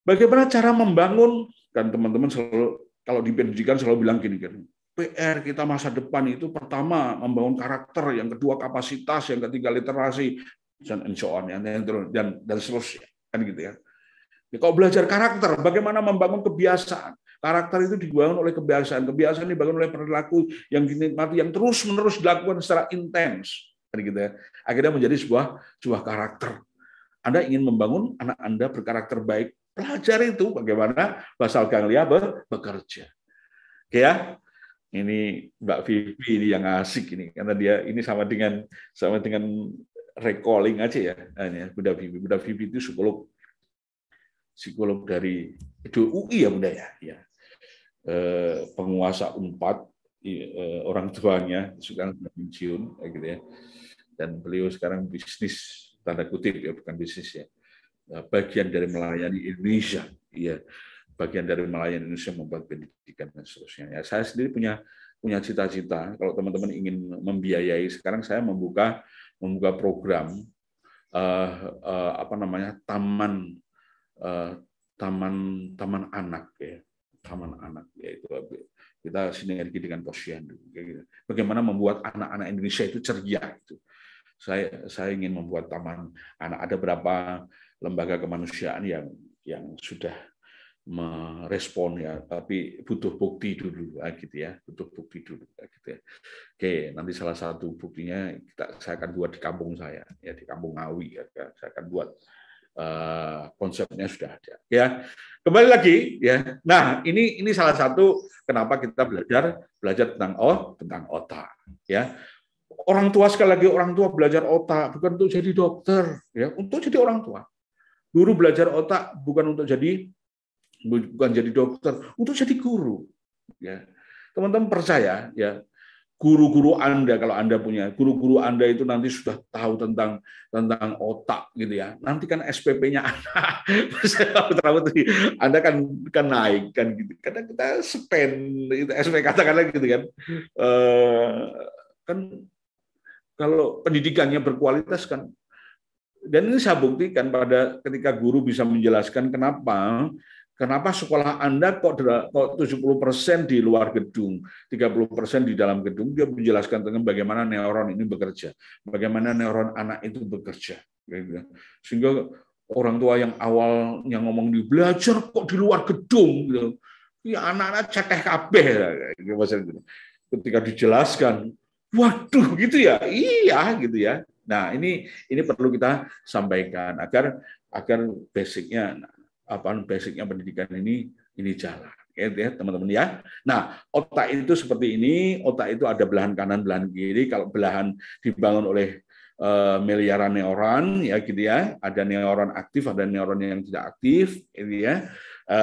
bagaimana cara membangun dan teman-teman selalu kalau di pendidikan selalu bilang gini kan PR kita masa depan itu pertama membangun karakter, yang kedua kapasitas, yang ketiga literasi dan and so on, dan dan, dan seterusnya kan gitu ya. ya. Kalau belajar karakter, bagaimana membangun kebiasaan. Karakter itu dibangun oleh kebiasaan, kebiasaan dibangun oleh perilaku yang dinikmati, yang terus-menerus dilakukan secara intens, kan gitu ya. Akhirnya menjadi sebuah sebuah karakter. Anda ingin membangun anak Anda berkarakter baik, pelajari itu bagaimana basal ganglia bekerja. Oke ya ini Mbak Vivi ini yang asik ini karena dia ini sama dengan sama dengan recalling aja ya hanya Bunda Vivi Bunda Vivi itu psikolog psikolog dari itu UI ya Bunda ya, ya. penguasa empat eh, orang tuanya sekarang pensiun gitu ya dan beliau sekarang bisnis tanda kutip ya bukan bisnis ya eh, bagian dari melayani Indonesia ya bagian dari melayani Indonesia membuat pendidikan dan seterusnya. Ya, saya sendiri punya punya cita-cita kalau teman-teman ingin membiayai sekarang saya membuka membuka program uh, uh, apa namanya taman uh, taman taman anak ya taman anak yaitu kita sinergi dengan posyandu gitu. bagaimana membuat anak-anak Indonesia itu ceria itu saya saya ingin membuat taman anak ada berapa lembaga kemanusiaan yang yang sudah merespon ya, tapi butuh bukti dulu ah, gitu ya, butuh bukti dulu ah, gitu ya. Oke, nanti salah satu buktinya kita saya akan buat di kampung saya ya di kampung Ngawi ya, ya saya akan buat uh, konsepnya sudah ada ya. Kembali lagi ya. Nah, ini ini salah satu kenapa kita belajar belajar tentang oh tentang otak ya. Orang tua sekali lagi orang tua belajar otak bukan untuk jadi dokter ya, untuk jadi orang tua. Guru belajar otak bukan untuk jadi bukan jadi dokter, untuk jadi guru. Ya. Teman-teman percaya ya, guru-guru Anda kalau Anda punya guru-guru Anda itu nanti sudah tahu tentang tentang otak gitu ya. Nanti kan SPP-nya Anda Anda kan kan naik kan gitu. Karena kita spend itu SPP katakanlah gitu kan. uh, kan kalau pendidikannya berkualitas kan dan ini saya buktikan pada ketika guru bisa menjelaskan kenapa Kenapa sekolah Anda kok 70% di luar gedung, 30% di dalam gedung? Dia menjelaskan tentang bagaimana neuron ini bekerja, bagaimana neuron anak itu bekerja. Gitu. Sehingga orang tua yang awal yang ngomong di belajar kok di luar gedung, ya anak-anak cekeh kabeh. Gitu, Ketika dijelaskan, waduh gitu ya, iya gitu ya. Nah ini ini perlu kita sampaikan agar agar basicnya apa anu, basicnya pendidikan ini ini jalan ya teman-teman ya. Nah, otak itu seperti ini, otak itu ada belahan kanan, belahan kiri. Kalau belahan dibangun oleh e, miliaran neuron ya gitu ya, ada neuron aktif, ada neuron yang tidak aktif ini gitu ya. E,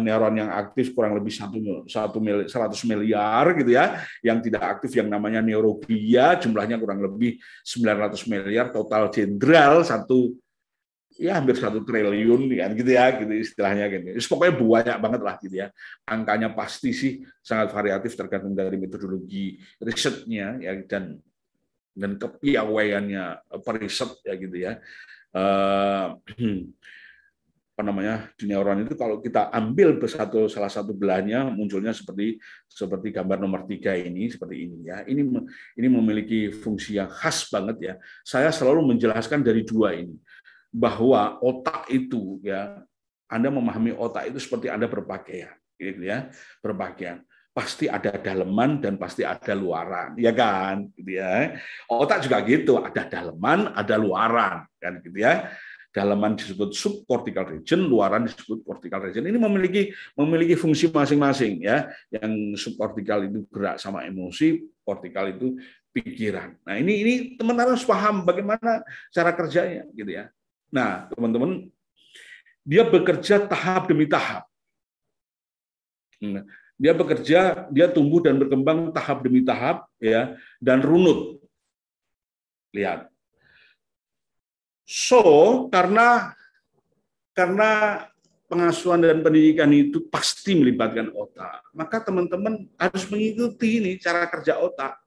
neuron yang aktif kurang lebih satu satu seratus miliar gitu ya, yang tidak aktif yang namanya neuroglia jumlahnya kurang lebih 900 miliar total jenderal satu ya hampir satu triliun kan gitu ya gitu istilahnya gitu pokoknya banyak banget lah gitu ya angkanya pasti sih sangat variatif tergantung dari metodologi risetnya ya dan dan kepiawaiannya eh, periset ya gitu ya uh, apa namanya dunia orang itu kalau kita ambil satu salah satu belahnya munculnya seperti seperti gambar nomor tiga ini seperti ini ya ini ini memiliki fungsi yang khas banget ya saya selalu menjelaskan dari dua ini bahwa otak itu ya Anda memahami otak itu seperti Anda berpakaian gitu ya berpakaian pasti ada daleman dan pasti ada luaran, ya kan? Gitu ya. Otak juga gitu, ada daleman, ada luaran, kan gitu ya. Daleman disebut subcortical region, luaran disebut cortical region. Ini memiliki memiliki fungsi masing-masing ya. Yang subcortical itu gerak sama emosi, cortical itu pikiran. Nah, ini ini teman-teman harus paham bagaimana cara kerjanya gitu ya. Nah, teman-teman, dia bekerja tahap demi tahap. Hmm. Dia bekerja, dia tumbuh dan berkembang tahap demi tahap, ya, dan runut. Lihat. So, karena karena pengasuhan dan pendidikan itu pasti melibatkan otak, maka teman-teman harus mengikuti ini cara kerja otak.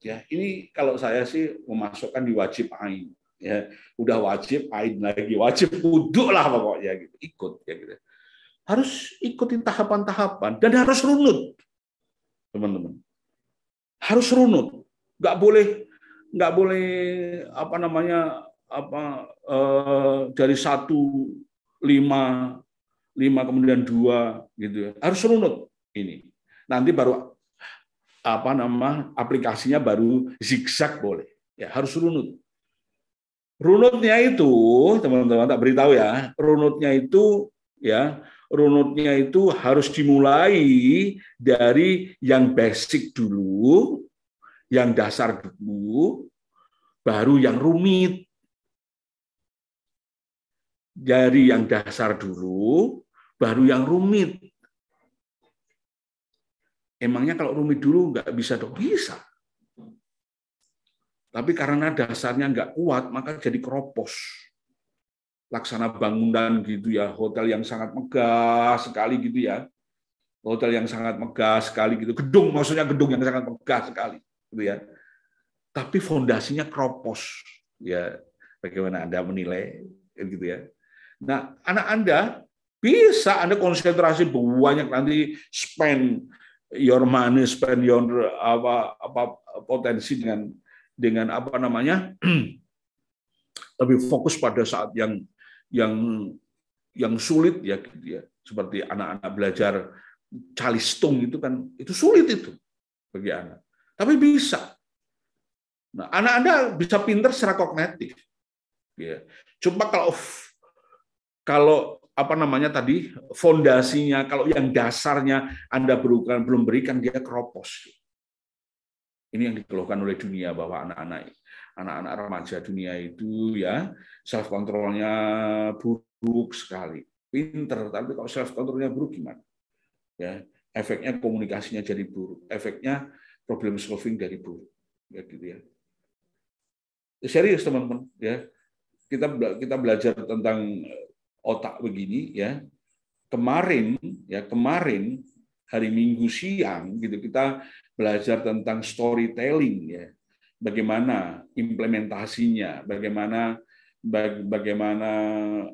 Ya, ini kalau saya sih memasukkan di wajib ain ya udah wajib aid lagi wajib wudhu lah pokoknya gitu ikut ya gitu harus ikutin tahapan-tahapan dan harus runut teman-teman harus runut nggak boleh nggak boleh apa namanya apa eh, dari satu lima lima kemudian dua gitu ya harus runut ini nanti baru apa nama aplikasinya baru zigzag boleh ya harus runut Runutnya itu, teman-teman tak beritahu ya, runutnya itu ya, runutnya itu harus dimulai dari yang basic dulu, yang dasar dulu, baru yang rumit. Dari yang dasar dulu, baru yang rumit. Emangnya kalau rumit dulu nggak bisa dong? Bisa. Tapi karena dasarnya nggak kuat, maka jadi keropos. Laksana bangunan gitu ya, hotel yang sangat megah sekali gitu ya. Hotel yang sangat megah sekali gitu, gedung maksudnya gedung yang sangat megah sekali gitu ya. Tapi fondasinya keropos ya. Bagaimana Anda menilai gitu ya. Nah, anak Anda bisa Anda konsentrasi banyak nanti spend your money, spend your apa apa potensi dengan dengan apa namanya lebih fokus pada saat yang yang yang sulit ya gitu ya seperti anak-anak belajar calistung itu kan itu sulit itu bagi anak tapi bisa nah anak anda bisa pinter secara kognitif ya cuma kalau kalau apa namanya tadi fondasinya kalau yang dasarnya anda berikan belum berikan dia keropos ini yang dikeluhkan oleh dunia bahwa anak-anak anak-anak remaja dunia itu ya self kontrolnya buruk sekali, pinter tapi kalau self kontrolnya buruk gimana? Ya efeknya komunikasinya jadi buruk, efeknya problem solving jadi buruk, ya gitu ya. Serius teman-teman ya kita kita belajar tentang otak begini ya kemarin ya kemarin hari Minggu siang gitu kita belajar tentang storytelling ya bagaimana implementasinya bagaimana bagaimana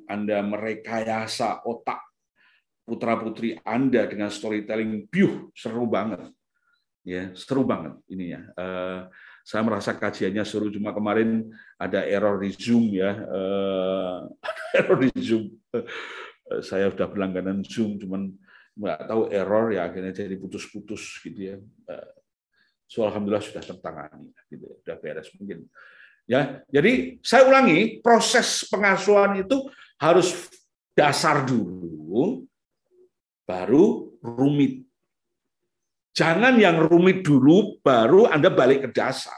Anda merekayasa otak putra-putri Anda dengan storytelling piuh seru banget ya seru banget ini ya eh, saya merasa kajiannya seru cuma kemarin ada error di zoom ya eh, error di zoom eh, saya sudah berlangganan zoom cuman nggak tahu error ya akhirnya jadi putus-putus gitu ya. Eh, so alhamdulillah sudah tertangani, gitu, ya. sudah beres mungkin. Ya, jadi saya ulangi proses pengasuhan itu harus dasar dulu, baru rumit. Jangan yang rumit dulu, baru Anda balik ke dasar.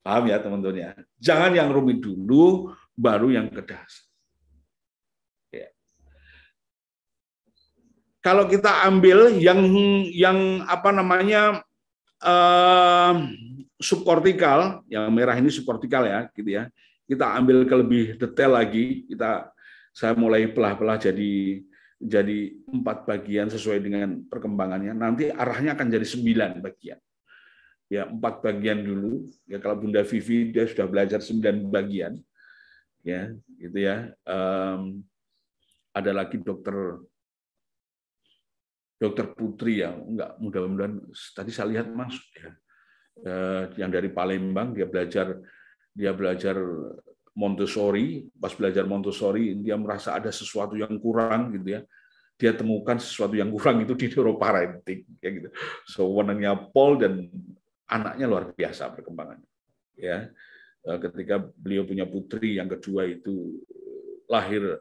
Paham ya teman-teman ya? Jangan yang rumit dulu, baru yang ke dasar. kalau kita ambil yang yang apa namanya eh, subkortikal, yang merah ini subkortikal ya, gitu ya. Kita ambil ke lebih detail lagi. Kita saya mulai pelah-pelah jadi jadi empat bagian sesuai dengan perkembangannya. Nanti arahnya akan jadi sembilan bagian. Ya empat bagian dulu. Ya kalau Bunda Vivi dia sudah belajar sembilan bagian. Ya gitu ya. Um, ada lagi dokter Dokter Putri yang enggak mudah-mudahan tadi saya lihat masuk ya. Eh, yang dari Palembang dia belajar dia belajar Montessori, pas belajar Montessori dia merasa ada sesuatu yang kurang gitu ya. Dia temukan sesuatu yang kurang itu di neuroparenting ya gitu. Sewenangnya so, Paul dan anaknya luar biasa perkembangannya. Ya. Eh, ketika beliau punya putri yang kedua itu eh, lahir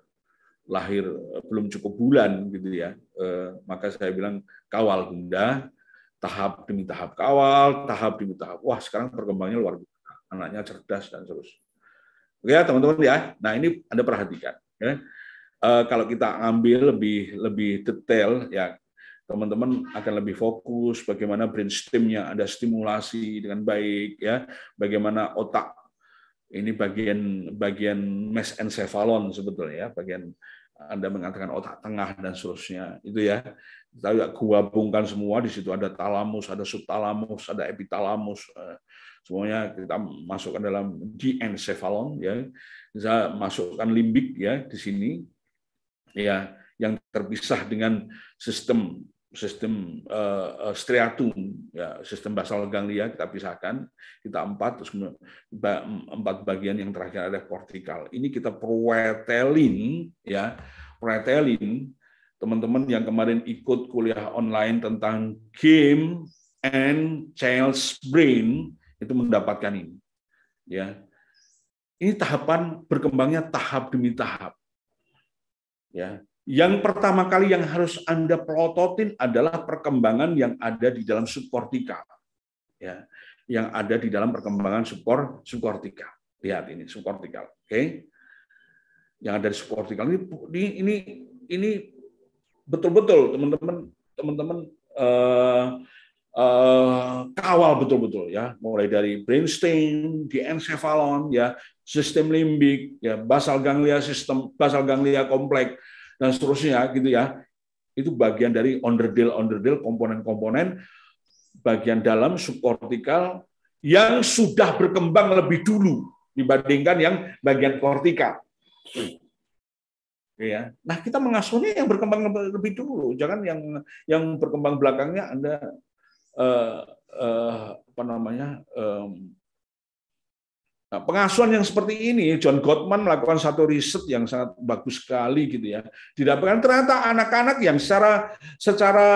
lahir eh, belum cukup bulan gitu ya. Eh, maka saya bilang kawal Bunda, tahap demi tahap kawal, tahap demi tahap. Wah, sekarang perkembangannya luar biasa. Anaknya cerdas dan seterusnya. Oke ya, teman-teman ya. Nah, ini Anda perhatikan ya. Eh, kalau kita ambil lebih lebih detail ya teman-teman akan lebih fokus bagaimana stemnya ada stimulasi dengan baik ya bagaimana otak ini bagian bagian mesencephalon sebetulnya, ya, bagian eh, anda mengatakan otak tengah dan seterusnya itu ya kita agak gabungkan semua di situ ada talamus ada subtalamus ada epitalamus eh, semuanya kita masukkan dalam diencephalon ya bisa masukkan limbik ya di sini ya yang terpisah dengan sistem sistem uh, striatum, ya, sistem basal ganglia kita pisahkan, kita empat, terus empat bagian yang terakhir ada kortikal. Ini kita proetelin, ya, proetelin teman-teman yang kemarin ikut kuliah online tentang game and child's brain itu mendapatkan ini, ya. Ini tahapan berkembangnya tahap demi tahap, ya yang pertama kali yang harus Anda pelototin adalah perkembangan yang ada di dalam subkortika. Ya, yang ada di dalam perkembangan subkor subkortika. Lihat ini subkortikal, oke? Okay? Yang ada di subkortikal ini ini ini betul-betul teman-teman teman-teman eh, eh, kawal betul-betul ya, mulai dari brainstem, di encephalon ya, sistem limbik ya, basal ganglia sistem basal ganglia kompleks dan seterusnya gitu ya. Itu bagian dari onderdil onderdil komponen-komponen bagian dalam subkortikal yang sudah berkembang lebih dulu dibandingkan yang bagian kortikal. Ya. Nah, kita mengasuhnya yang berkembang lebih dulu, jangan yang yang berkembang belakangnya Anda uh, uh, apa namanya? Um, Nah, pengasuhan yang seperti ini, John Gottman melakukan satu riset yang sangat bagus sekali gitu ya. Didapatkan ternyata anak-anak yang secara secara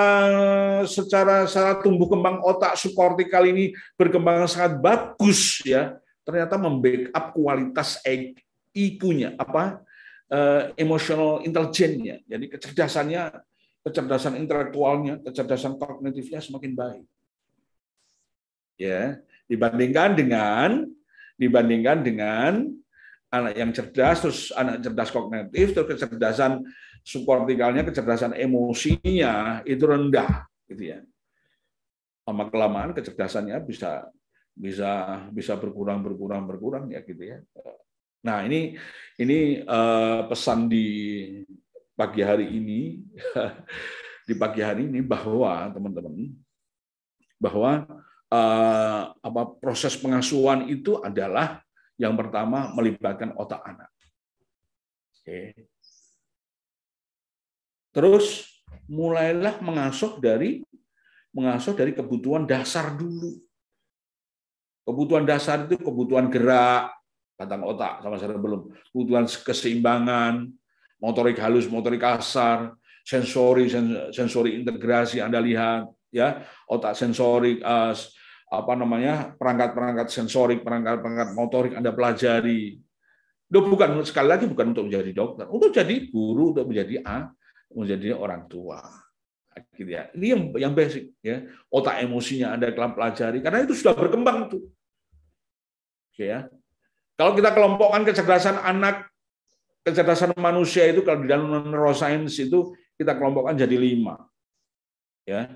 secara secara tumbuh kembang otak subkortikal ini berkembang sangat bagus ya. Ternyata membackup kualitas IQ-nya apa eh, emotional intelligence-nya. Jadi kecerdasannya, kecerdasan intelektualnya, kecerdasan kognitifnya semakin baik. Ya, dibandingkan dengan dibandingkan dengan anak yang cerdas, terus anak cerdas kognitif, terus kecerdasan subkortikalnya, kecerdasan emosinya itu rendah, gitu ya. Lama kelamaan kecerdasannya bisa bisa bisa berkurang berkurang berkurang ya gitu ya. Nah ini ini eh, pesan di pagi hari ini di pagi hari ini bahwa teman-teman bahwa Eh, apa proses pengasuhan itu adalah yang pertama melibatkan otak anak. Oke. Terus mulailah mengasuh dari mengasuh dari kebutuhan dasar dulu. Kebutuhan dasar itu kebutuhan gerak, batang otak sama belum kebutuhan keseimbangan, motorik halus, motorik kasar, sensori sensori integrasi Anda lihat ya, otak sensorik eh, apa namanya perangkat-perangkat sensorik, perangkat-perangkat motorik Anda pelajari. Itu bukan sekali lagi bukan untuk menjadi dokter, untuk jadi guru, untuk menjadi A, menjadi orang tua. akhirnya gitu Ini yang yang basic ya. Otak emosinya Anda telah pelajari karena itu sudah berkembang itu Oke ya. Kalau kita kelompokkan kecerdasan anak, kecerdasan manusia itu kalau di dalam neuroscience itu kita kelompokkan jadi lima. Ya.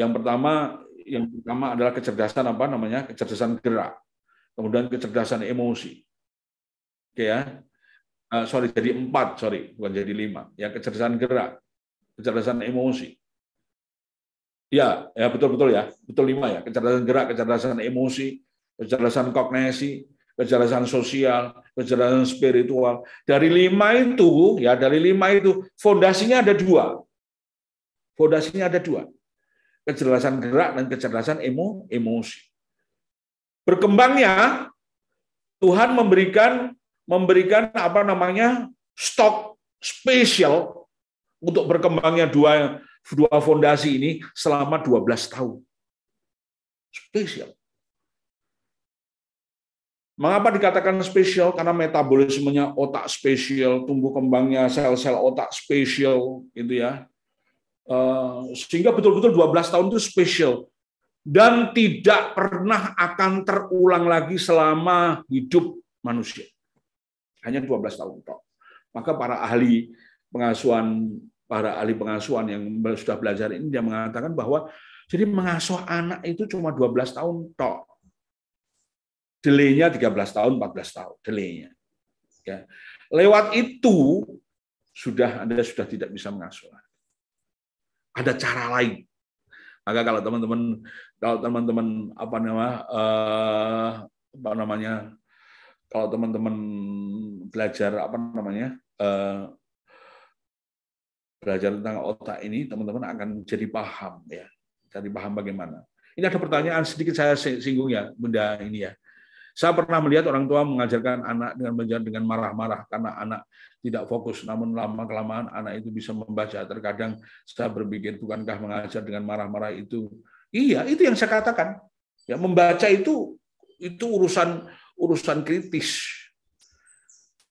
Yang pertama yang pertama adalah kecerdasan apa namanya? Kecerdasan gerak. Kemudian kecerdasan emosi. Oke ya. Uh, sorry, jadi empat, sorry, bukan jadi lima. Ya, kecerdasan gerak, kecerdasan emosi. Ya, ya betul-betul ya, betul lima ya. Kecerdasan gerak, kecerdasan emosi, kecerdasan kognisi, kecerdasan sosial, kecerdasan spiritual. Dari lima itu, ya dari lima itu, fondasinya ada dua. Fondasinya ada dua kecerdasan gerak, dan kecerdasan emo, emosi. Berkembangnya, Tuhan memberikan memberikan apa namanya stok spesial untuk berkembangnya dua dua fondasi ini selama 12 tahun. Spesial. Mengapa dikatakan spesial? Karena metabolismenya otak spesial, tumbuh kembangnya sel-sel otak spesial, gitu ya. Eh, sehingga betul-betul 12 tahun itu spesial dan tidak pernah akan terulang lagi selama hidup manusia. Hanya 12 tahun toh Maka para ahli pengasuhan para ahli pengasuhan yang sudah belajar ini dia mengatakan bahwa jadi mengasuh anak itu cuma 12 tahun toh Delaynya 13 tahun, 14 tahun delaynya. Ya. Lewat itu sudah Anda sudah tidak bisa mengasuh ada cara lain. Maka kalau teman-teman kalau teman-teman apa namanya uh, eh, apa namanya kalau teman-teman belajar apa namanya uh, belajar tentang otak ini teman-teman akan jadi paham ya jadi paham bagaimana ini ada pertanyaan sedikit saya singgung ya bunda ini ya saya pernah melihat orang tua mengajarkan anak dengan belajar dengan marah-marah karena anak tidak fokus, namun lama-kelamaan anak itu bisa membaca. Terkadang saya berpikir, bukankah mengajar dengan marah-marah itu? Iya, itu yang saya katakan. Ya, membaca itu itu urusan urusan kritis.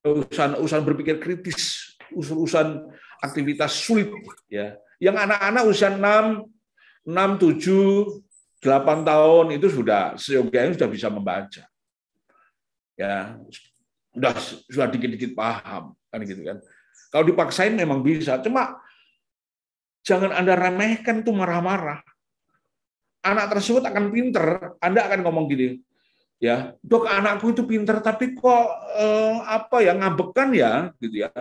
Urusan urusan berpikir kritis, urusan aktivitas sulit ya. Yang anak-anak usia 6, 6, 7, 8 tahun itu sudah seyogianya sudah bisa membaca. Ya, sudah sudah dikit-dikit paham kan gitu kan. Kalau dipaksain memang bisa, cuma jangan Anda remehkan tuh marah-marah. Anak tersebut akan pinter, Anda akan ngomong gini, ya dok anakku itu pinter tapi kok eh, apa ya ngabekan ya gitu ya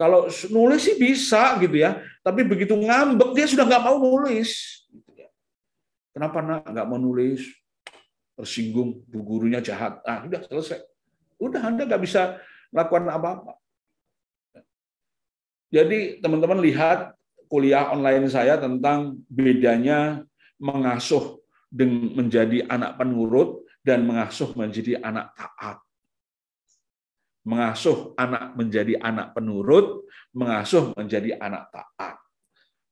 kalau nulis sih bisa gitu ya tapi begitu ngambek dia sudah nggak mau nulis gitu ya. kenapa nak nggak mau nulis tersinggung bu gurunya jahat ah udah selesai udah anda nggak bisa melakukan apa-apa jadi teman-teman lihat kuliah online saya tentang bedanya mengasuh menjadi anak penurut dan mengasuh menjadi anak taat. Mengasuh anak menjadi anak penurut, mengasuh menjadi anak taat.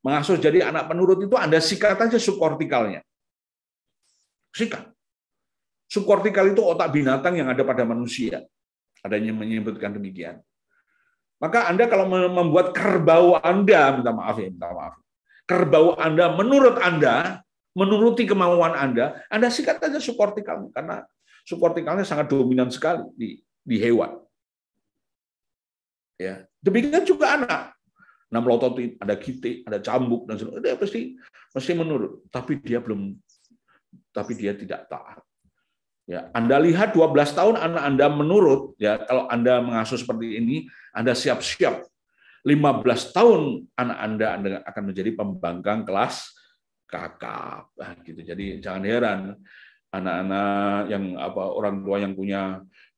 Mengasuh jadi anak penurut itu ada sikat aja subkortikalnya. Sikat. Subkortikal itu otak binatang yang ada pada manusia. Adanya menyebutkan demikian. Maka Anda kalau membuat kerbau Anda, minta maaf ya, minta maaf. Kerbau Anda menurut Anda, menuruti kemauan Anda, Anda sikat aja subkortikalnya karena subkortikalnya sangat dominan sekali di, di hewan. Ya, demikian juga anak. Nah, melototin, ada kite, ada cambuk dan sebagainya. Dia pasti pasti menurut, tapi dia belum tapi dia tidak taat. Ya, Anda lihat 12 tahun anak Anda menurut, ya kalau Anda mengasuh seperti ini, Anda siap-siap 15 tahun anak Anda, akan menjadi pembangkang kelas kakap. Ah, gitu. Jadi jangan heran anak-anak yang apa orang tua yang punya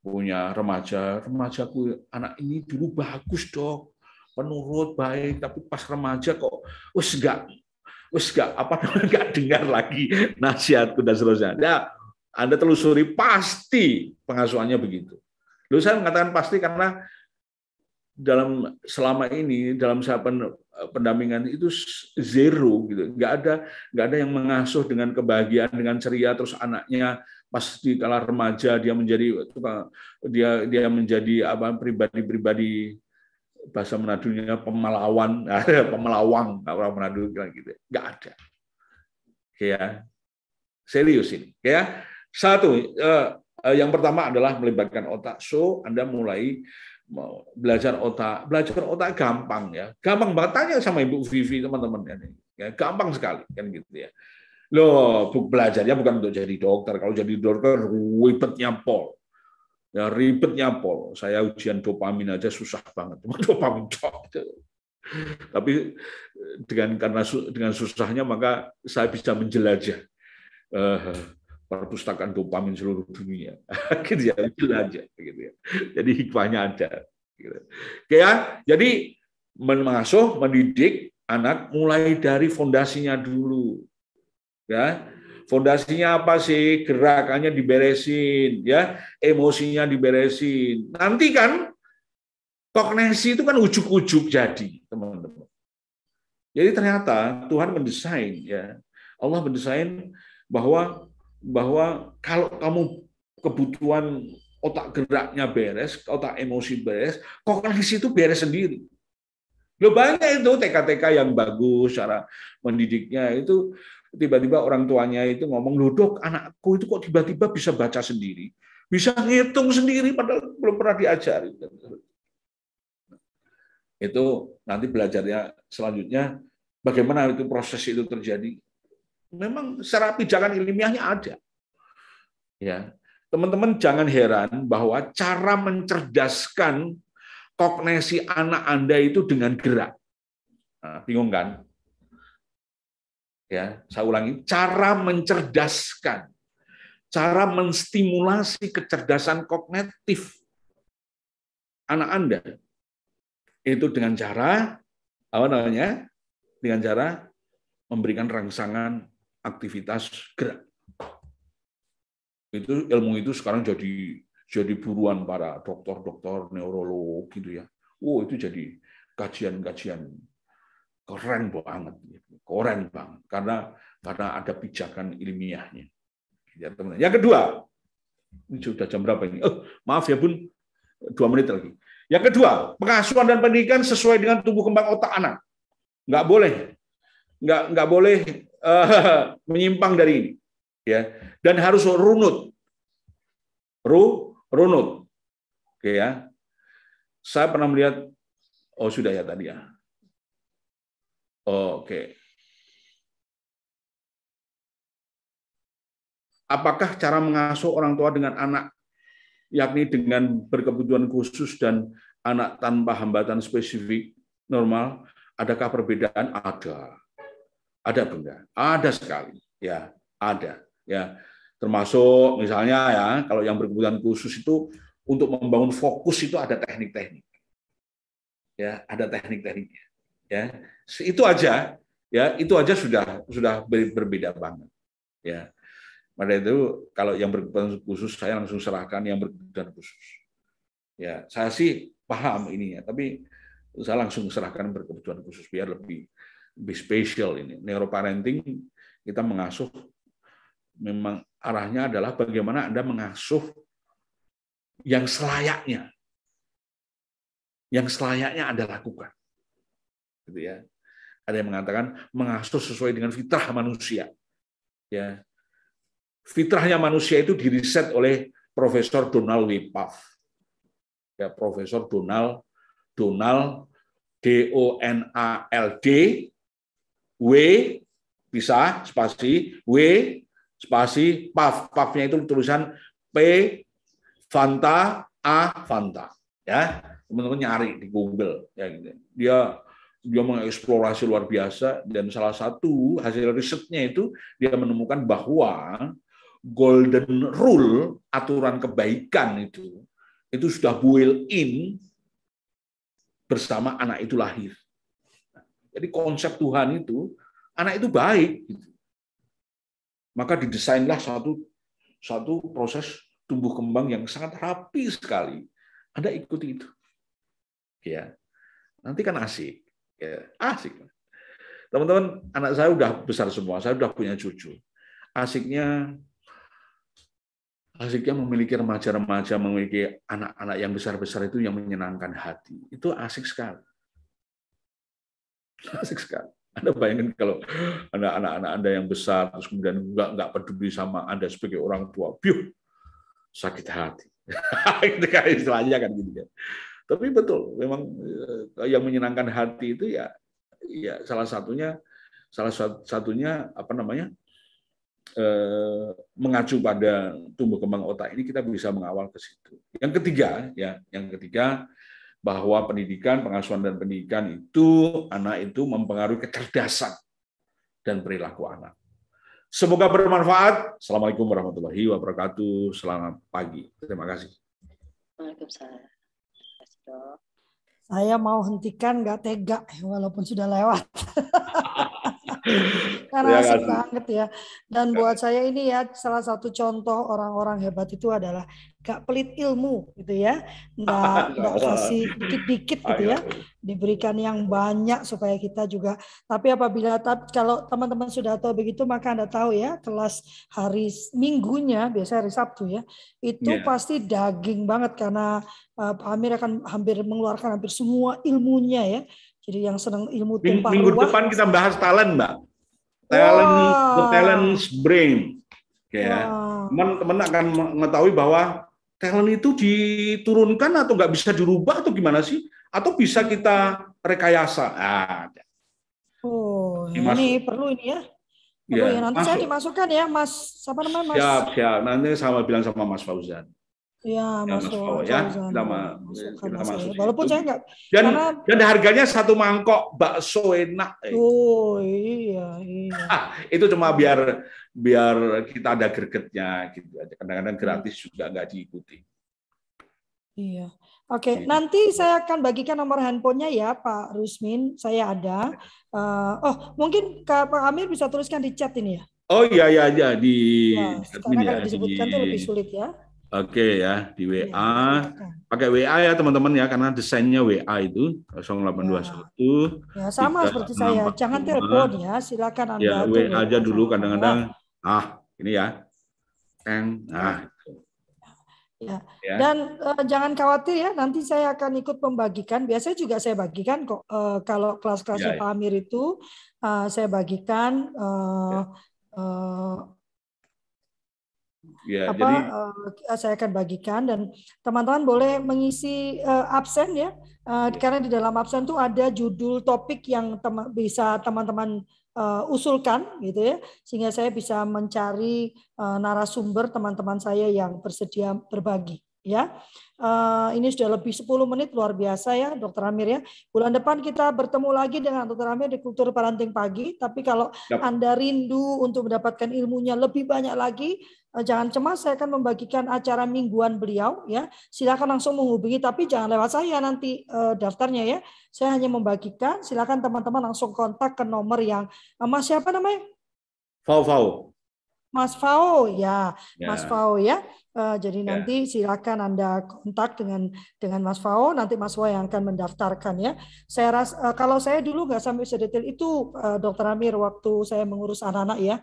punya remaja, remajaku anak ini dulu bagus dok, penurut baik, tapi pas remaja kok wes enggak apa enggak dengar lagi nasihatku dan seterusnya. Ya, anda telusuri pasti pengasuhannya begitu. Lalu saya mengatakan pasti karena dalam selama ini dalam saya eh, pendampingan itu zero gitu nggak ada nggak ada yang mengasuh dengan kebahagiaan dengan ceria terus anaknya pas di kala remaja dia menjadi dia dia menjadi apa pribadi-pribadi bahasa Menadunya pemelawan pemelawang orang menadu gitu nggak ada ya serius ini ya satu, eh, eh, yang pertama adalah melibatkan otak. So, Anda mulai belajar otak. Belajar otak gampang ya. Gampang banget. Tanya sama Ibu Vivi, teman-teman. Kan. Ya, gampang sekali. kan gitu ya. Loh, belajarnya bukan untuk jadi dokter. Kalau jadi dokter, ribetnya pol. Ya, ribetnya pol. Saya ujian dopamin aja susah banget. Cuma dopamin Tapi eh, dengan karena dengan susahnya maka saya bisa menjelajah. Eh, perpustakaan dopamin seluruh dunia. Akhirnya gitu belajar. Gitu ya. Jadi hikmahnya ada. Gitu. Oke ya, jadi mengasuh, mendidik anak mulai dari fondasinya dulu. Ya, fondasinya apa sih? Gerakannya diberesin, ya, emosinya diberesin. Nanti kan kognisi itu kan ujuk-ujuk jadi, teman-teman. Jadi ternyata Tuhan mendesain ya. Allah mendesain bahwa bahwa kalau kamu kebutuhan otak geraknya beres, otak emosi beres, kognisi kan itu beres sendiri. Lo banyak itu TK-TK yang bagus cara mendidiknya itu tiba-tiba orang tuanya itu ngomong, ludok anakku itu kok tiba-tiba bisa baca sendiri, bisa ngitung sendiri padahal belum pernah diajari." Itu nanti belajarnya selanjutnya bagaimana itu proses itu terjadi memang secara pijakan ilmiahnya ada. Ya, teman-teman jangan heran bahwa cara mencerdaskan kognisi anak Anda itu dengan gerak. Nah, bingung kan? Ya, saya ulangi, cara mencerdaskan, cara menstimulasi kecerdasan kognitif anak Anda itu dengan cara apa namanya? Dengan cara memberikan rangsangan aktivitas gerak. Itu ilmu itu sekarang jadi jadi buruan para dokter-dokter neurolog gitu ya. Oh itu jadi kajian-kajian keren banget, gitu. keren banget karena karena ada pijakan ilmiahnya. Ya, teman. Yang kedua, ini sudah jam berapa ini? Oh, maaf ya bun, dua menit lagi. Yang kedua, pengasuhan dan pendidikan sesuai dengan tumbuh kembang otak anak. Nggak boleh, nggak nggak boleh uh, menyimpang dari ini, ya. Dan harus runut, ru runut, oke ya. Saya pernah melihat, oh sudah ya tadi ya. oke. Apakah cara mengasuh orang tua dengan anak, yakni dengan berkebutuhan khusus dan anak tanpa hambatan spesifik normal, adakah perbedaan? Ada. Ada benda, ada sekali. Ya, ada. Ya, termasuk misalnya ya, kalau yang berkebutuhan khusus itu untuk membangun fokus itu ada teknik-teknik. Ya, ada teknik-tekniknya. Ya, itu aja. Ya, itu aja sudah sudah berbeda banget. Ya. Pada itu kalau yang berkebutuhan khusus saya langsung serahkan yang berkebutuhan khusus. Ya, saya sih paham ininya, tapi saya langsung serahkan berkebutuhan khusus biar lebih lebih spesial ini. Neuroparenting kita mengasuh memang arahnya adalah bagaimana Anda mengasuh yang selayaknya. Yang selayaknya Anda lakukan. Gitu ya. Ada yang mengatakan mengasuh sesuai dengan fitrah manusia. Ya. Fitrahnya manusia itu diriset oleh Profesor Donald Wipaf. Ya, Profesor Donald Donald D O N A L D W bisa spasi W spasi puff puffnya itu tulisan P Fanta A Fanta ya teman-teman nyari di Google ya gitu. dia dia mengeksplorasi luar biasa dan salah satu hasil risetnya itu dia menemukan bahwa golden rule aturan kebaikan itu itu sudah build in bersama anak itu lahir jadi konsep Tuhan itu anak itu baik. Maka didesainlah satu satu proses tumbuh kembang yang sangat rapi sekali. Anda ikuti itu. Ya. Nanti kan asik. Ya, asik. Teman-teman, anak saya udah besar semua, saya udah punya cucu. Asiknya asiknya memiliki remaja-remaja, memiliki anak-anak yang besar-besar itu yang menyenangkan hati. Itu asik sekali. Asik sekali. Anda bayangin kalau anak-anak Anda yang besar terus kemudian nggak nggak peduli sama Anda sebagai orang tua, piuh sakit hati. itu kan istilahnya kan gitu kan. Tapi betul, memang eh, yang menyenangkan hati itu ya ya salah satunya salah satunya apa namanya eh, mengacu pada tumbuh kembang otak ini kita bisa mengawal ke situ. Yang ketiga ya, yang ketiga bahwa pendidikan, pengasuhan dan pendidikan itu anak itu mempengaruhi kecerdasan dan perilaku anak. Semoga bermanfaat. Assalamualaikum warahmatullahi wabarakatuh. Selamat pagi. Terima kasih. Waalaikumsalam. Saya mau hentikan nggak tega walaupun sudah lewat. Karena asik banget ya. Dan buat saya ini ya salah satu contoh orang-orang hebat itu adalah gak pelit ilmu gitu ya nggak ah, ah, nggak kasih ah. dikit-dikit gitu ya iya. diberikan yang banyak supaya kita juga tapi apabila kalau teman-teman sudah tahu begitu maka anda tahu ya kelas hari minggunya biasanya hari Sabtu ya itu yeah. pasti daging banget karena Pak eh, Amir akan hampir mengeluarkan hampir semua ilmunya ya jadi yang senang ilmu tumpah minggu luar, depan kita bahas talent mbak talent wow. the talent brain ya. Wow. Teman-teman akan mengetahui bahwa talent itu diturunkan atau nggak bisa dirubah atau gimana sih? Atau bisa kita rekayasa? Nah, oh, ini, ini perlu ini ya. Perlu ya, ya. Nanti masuk. saya dimasukkan ya, Mas. Siapa namanya, Mas? Siap, siap. Nanti sama bilang sama Mas Fauzan. Ya, ya masuk. Mas ya, kita, ma kita masuk. Walaupun saya enggak dan, karena... dan harganya satu mangkok bakso enak. Eh. Oh iya, iya. itu cuma biar biar kita ada gregetnya gitu aja. Kadang-kadang gratis juga nggak diikuti. Iya. Oke, okay. Gitu. nanti saya akan bagikan nomor handphonenya ya Pak Rusmin. Saya ada. Uh, oh, mungkin Kak, Pak Amir bisa tuliskan di chat ini ya. Oh iya iya iya di ya, ini ya. disebutkan di, itu lebih sulit ya. Oke okay, ya di WA. Ya, Pakai WA ya teman-teman ya karena desainnya WA itu 0821. Ya, ya sama seperti saya. Jangan telepon ya, silakan ya, Anda. Ya, WA aja dulu kadang-kadang ah ini ya teng ah Ya. Ya. Dan uh, jangan khawatir ya, nanti saya akan ikut membagikan. Biasanya juga saya bagikan kok uh, kalau kelas-kelasnya ya, ya. Pak Amir itu uh, saya bagikan uh, ya. uh, Ya, apa, jadi uh, saya akan bagikan dan teman-teman boleh mengisi uh, absen ya, uh, ya. karena di dalam absen itu ada judul topik yang tem bisa teman-teman uh, usulkan gitu ya sehingga saya bisa mencari uh, narasumber teman-teman saya yang bersedia berbagi ya. Uh, ini sudah lebih 10 menit luar biasa ya Dokter Amir ya. Bulan depan kita bertemu lagi dengan Dokter Amir di Kultur Parenting Pagi, tapi kalau yep. Anda rindu untuk mendapatkan ilmunya lebih banyak lagi, Eh, jangan cemas saya akan membagikan acara mingguan beliau ya silakan langsung menghubungi tapi jangan lewat saya nanti uh, daftarnya ya saya hanya membagikan silakan teman-teman langsung kontak ke nomor yang eh, mas siapa namanya Fau Fau Mas Fau ya, ya. Mas Fau ya Uh, jadi ya. nanti silakan Anda kontak dengan dengan Mas Fau. nanti Mas Fau yang akan mendaftarkan ya. Saya ras, uh, kalau saya dulu nggak sampai sedetail itu uh, Dokter Amir waktu saya mengurus anak-anak ya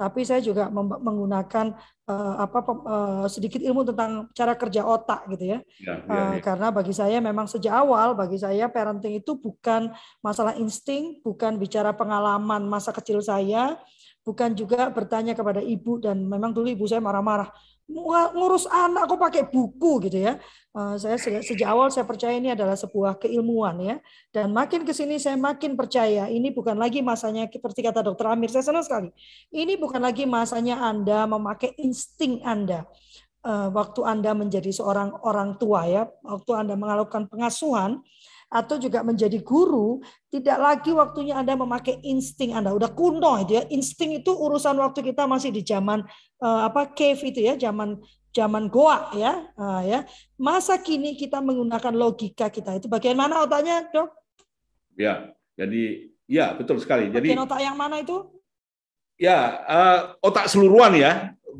tapi saya juga menggunakan uh, apa uh, sedikit ilmu tentang cara kerja otak gitu ya. Ya, ya, eh, ya. Uh, karena bagi saya memang sejak awal bagi saya parenting itu bukan masalah insting, bukan bicara pengalaman masa kecil saya, bukan juga bertanya kepada ibu dan memang dulu ibu saya marah-marah ngurus anak kok pakai buku gitu ya. Eh, saya sejak awal saya percaya ini adalah sebuah keilmuan ya. Dan makin ke sini saya makin percaya ini bukan lagi masanya seperti kata dokter Amir saya senang sekali. Ini bukan lagi masanya Anda memakai insting Anda. Eh, waktu Anda menjadi seorang orang tua ya, waktu Anda mengalukan pengasuhan, atau juga menjadi guru, tidak lagi waktunya Anda memakai insting Anda. Udah kuno itu ya. Insting itu urusan waktu kita masih di zaman uh, apa cave itu ya, zaman zaman goa ya. Uh, ya. Masa kini kita menggunakan logika kita itu bagaimana otaknya, Dok? Ya. Jadi ya betul sekali. Jadi Bagian otak yang mana itu? Ya, uh, otak seluruhan ya.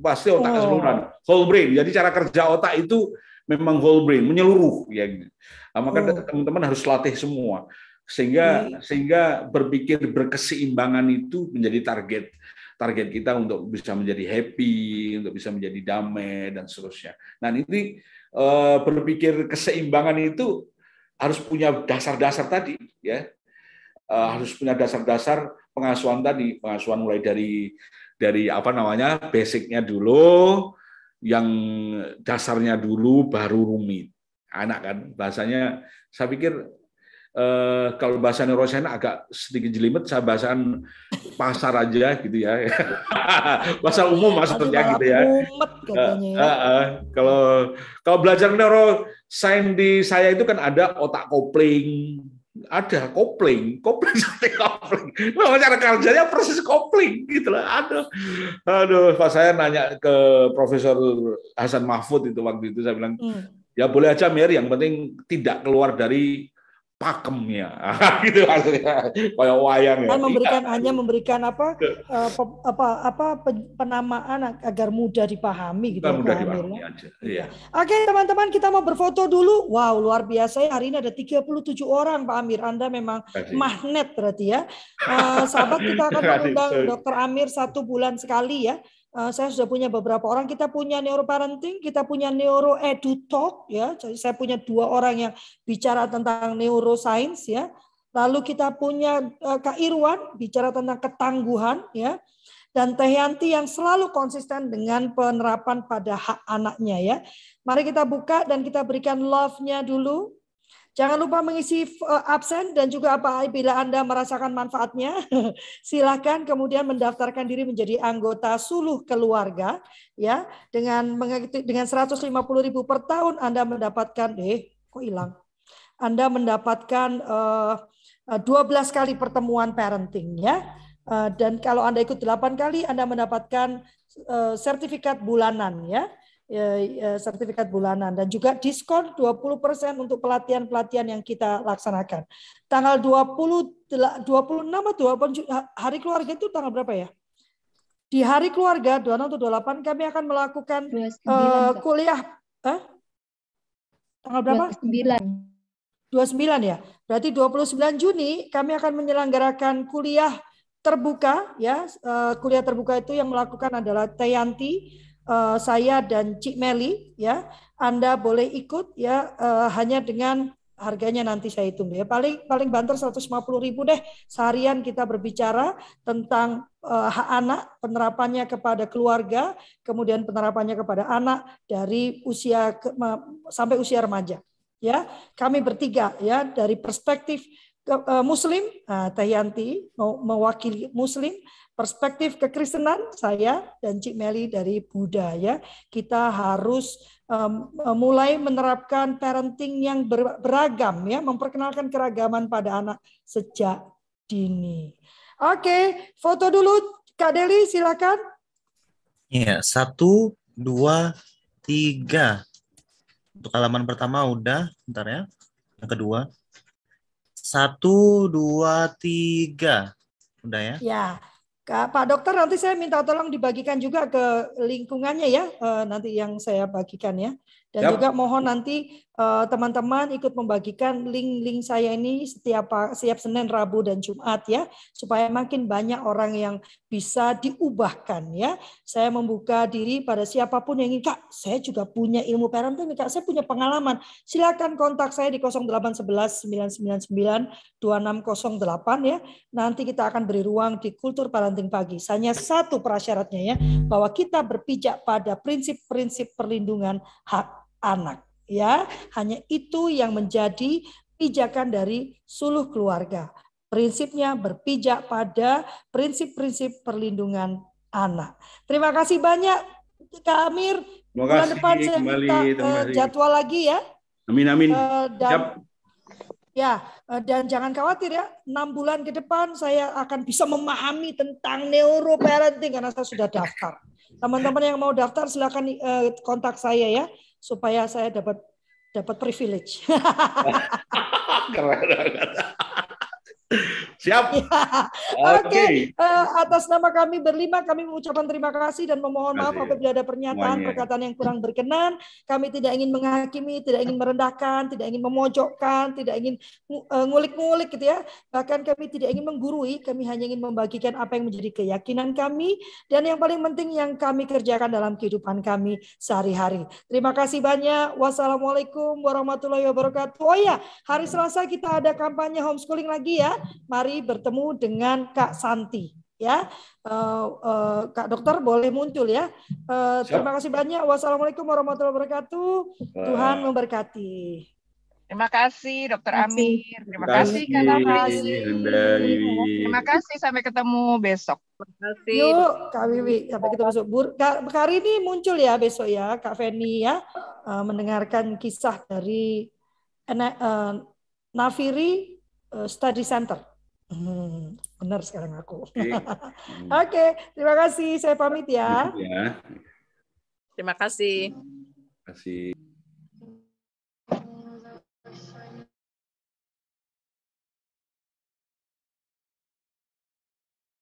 Pasti otak oh. keseluruhan, whole brain. Jadi cara kerja otak itu memang whole brain menyeluruh ya gitu. Nah, maka hmm. teman-teman harus latih semua sehingga iya. sehingga berpikir berkeseimbangan itu menjadi target target kita untuk bisa menjadi happy, untuk bisa menjadi damai dan seterusnya. Nah, ini eh, berpikir keseimbangan itu harus punya dasar-dasar tadi ya. Eh, harus punya dasar-dasar pengasuhan tadi, pengasuhan mulai dari dari apa namanya basicnya dulu, yang dasarnya dulu baru rumit. Anak kan bahasanya saya pikir eh, kalau bahasa neurosen agak sedikit jelimet, saya bahasan pasar aja gitu ya. bahasa umum maksudnya gitu ya. Katanya. Uh, uh, kalau kalau belajar neuroscience di saya itu kan ada otak kopling, ada kopling, kopling sate kopling. Memang cara kerjanya proses kopling gitu lah. Aduh, aduh. Pas saya nanya ke Profesor Hasan Mahfud itu waktu itu saya bilang, hmm. ya boleh aja Mir, yang penting tidak keluar dari pakemnya gitu maksudnya kayak wayang ya. Kan memberikan ya. hanya memberikan apa eh, apa apa penamaan agar mudah dipahami gitu ya, mudah dipahami ya? aja. Iya. Oke, teman-teman kita mau berfoto dulu. Wow, luar biasa ya. hari ini ada 37 orang Pak Amir. Anda memang Kasih. magnet berarti ya. Uh, sahabat kita akan mengundang Dr. Amir satu bulan sekali ya Eh, saya sudah punya beberapa orang kita punya neuro parenting, kita punya neuro edu talk ya. Jadi saya punya dua orang yang bicara tentang neuroscience ya. Lalu kita punya eh, Kak Irwan bicara tentang ketangguhan ya. Dan Teh Yanti yang selalu konsisten dengan penerapan pada hak anaknya ya. Mari kita buka dan kita berikan love-nya dulu Jangan lupa mengisi eh, absen dan juga apa bila Anda merasakan manfaatnya, silakan kemudian mendaftarkan diri menjadi anggota suluh keluarga ya dengan dengan 150.000 per tahun Anda mendapatkan eh kok hilang. Anda mendapatkan uh, eh, 12 eh, kali pertemuan parenting ya. dan kalau Anda ikut 8 kali Anda mendapatkan sertifikat bulanan ya Ya, ya, sertifikat bulanan dan juga diskon 20% untuk pelatihan-pelatihan yang kita laksanakan. Tanggal 20 26 atau 28 hari keluarga itu tanggal berapa ya? Di hari keluarga 26 atau 28 kami akan melakukan 29, uh, eh, kuliah eh? tanggal berapa? 29. 29 ya. Berarti 29 Juni kami akan menyelenggarakan kuliah terbuka ya. Uh, kuliah terbuka itu yang melakukan adalah Tayanti uh, saya dan Cik Meli ya. Anda boleh ikut ya uh, hanya dengan harganya nanti saya hitung ya. Paling paling banter puluh ribu deh seharian kita berbicara tentang uh, hak anak, penerapannya kepada keluarga, kemudian penerapannya kepada anak dari usia ke, sampai usia remaja. Ya, kami bertiga ya dari perspektif Muslim, uh, nah, Tayanti mewakili Muslim, perspektif kekristenan saya dan Cik Meli dari budaya Kita harus um, mulai menerapkan parenting yang ber, beragam ya, memperkenalkan keragaman pada anak sejak dini. Oke, foto dulu Kak Deli silakan. Iya, satu, dua, tiga. Untuk halaman pertama udah, bentar ya. Yang kedua, satu, dua, tiga. Udah ya? Ya. Pak Dokter nanti saya minta tolong dibagikan juga ke lingkungannya ya eh, nanti yang saya bagikan ya. Dan yep. juga mohon nanti eh, teman-teman uh, ikut membagikan link-link saya ini setiap setiap Senin, Rabu dan Jumat ya, supaya makin banyak orang yang bisa diubahkan ya. Saya membuka diri pada siapapun yang ingin, Kak, saya juga punya ilmu parenting, Kak, saya punya pengalaman. Silakan kontak saya di 0811 999 2608 ya. Nanti kita akan beri ruang di kultur parenting pagi. Hanya satu prasyaratnya ya, bahwa kita berpijak pada prinsip-prinsip perlindungan hak anak ya hanya itu yang menjadi pijakan dari suluh keluarga prinsipnya berpijak pada prinsip-prinsip perlindungan anak terima kasih banyak Kak Amir Terima Bulan depan saya kembali, minta uh, jadwal lagi ya. Amin amin. Uh, dan, Siap. Ya uh, dan jangan khawatir ya. Enam bulan ke depan saya akan bisa memahami tentang neuro parenting karena saya sudah daftar. Teman-teman yang mau daftar silahkan kontak saya ya supaya saya dapat dapat privilege. Siap. Oke. Okay. Uh, eh, atas nama kami berlima, kami mengucapkan terima kasih dan memohon maaf apabila ada pernyataan Semuanya. perkataan yang kurang berkenan. Kami tidak ingin menghakimi, tidak ingin merendahkan, tidak ingin memojokkan, tidak ingin eh, ngulik-ngulik gitu ya. Bahkan kami tidak ingin menggurui, kami hanya ingin membagikan apa yang menjadi keyakinan kami dan yang paling penting yang kami kerjakan dalam kehidupan kami sehari-hari. Terima kasih banyak. Wassalamualaikum warahmatullahi wabarakatuh. Oh ya, hari Selasa kita ada kampanye homeschooling lagi ya. Mari sekali bertemu dengan Kak Santi ya. Uh, uh, Kak dokter boleh muncul ya. Uh, terima kasih banyak. Wassalamualaikum warahmatullahi wabarakatuh. Tuhan memberkati. Terima kasih Dokter Amir. Terima kasih Kak Wiwi. Terima kasih sampai ketemu besok. Terima kasih. Yuk Kak Wiwi sampai ketemu besok. Bur Kak hari ini muncul ya besok ya Kak Feni ya uh, mendengarkan kisah dari uh, Nafiri uh, Study Center. Hmm, benar sekarang aku. Oke, okay. okay, terima kasih. Saya pamit ya. ya. Terima kasih. Terima kasih.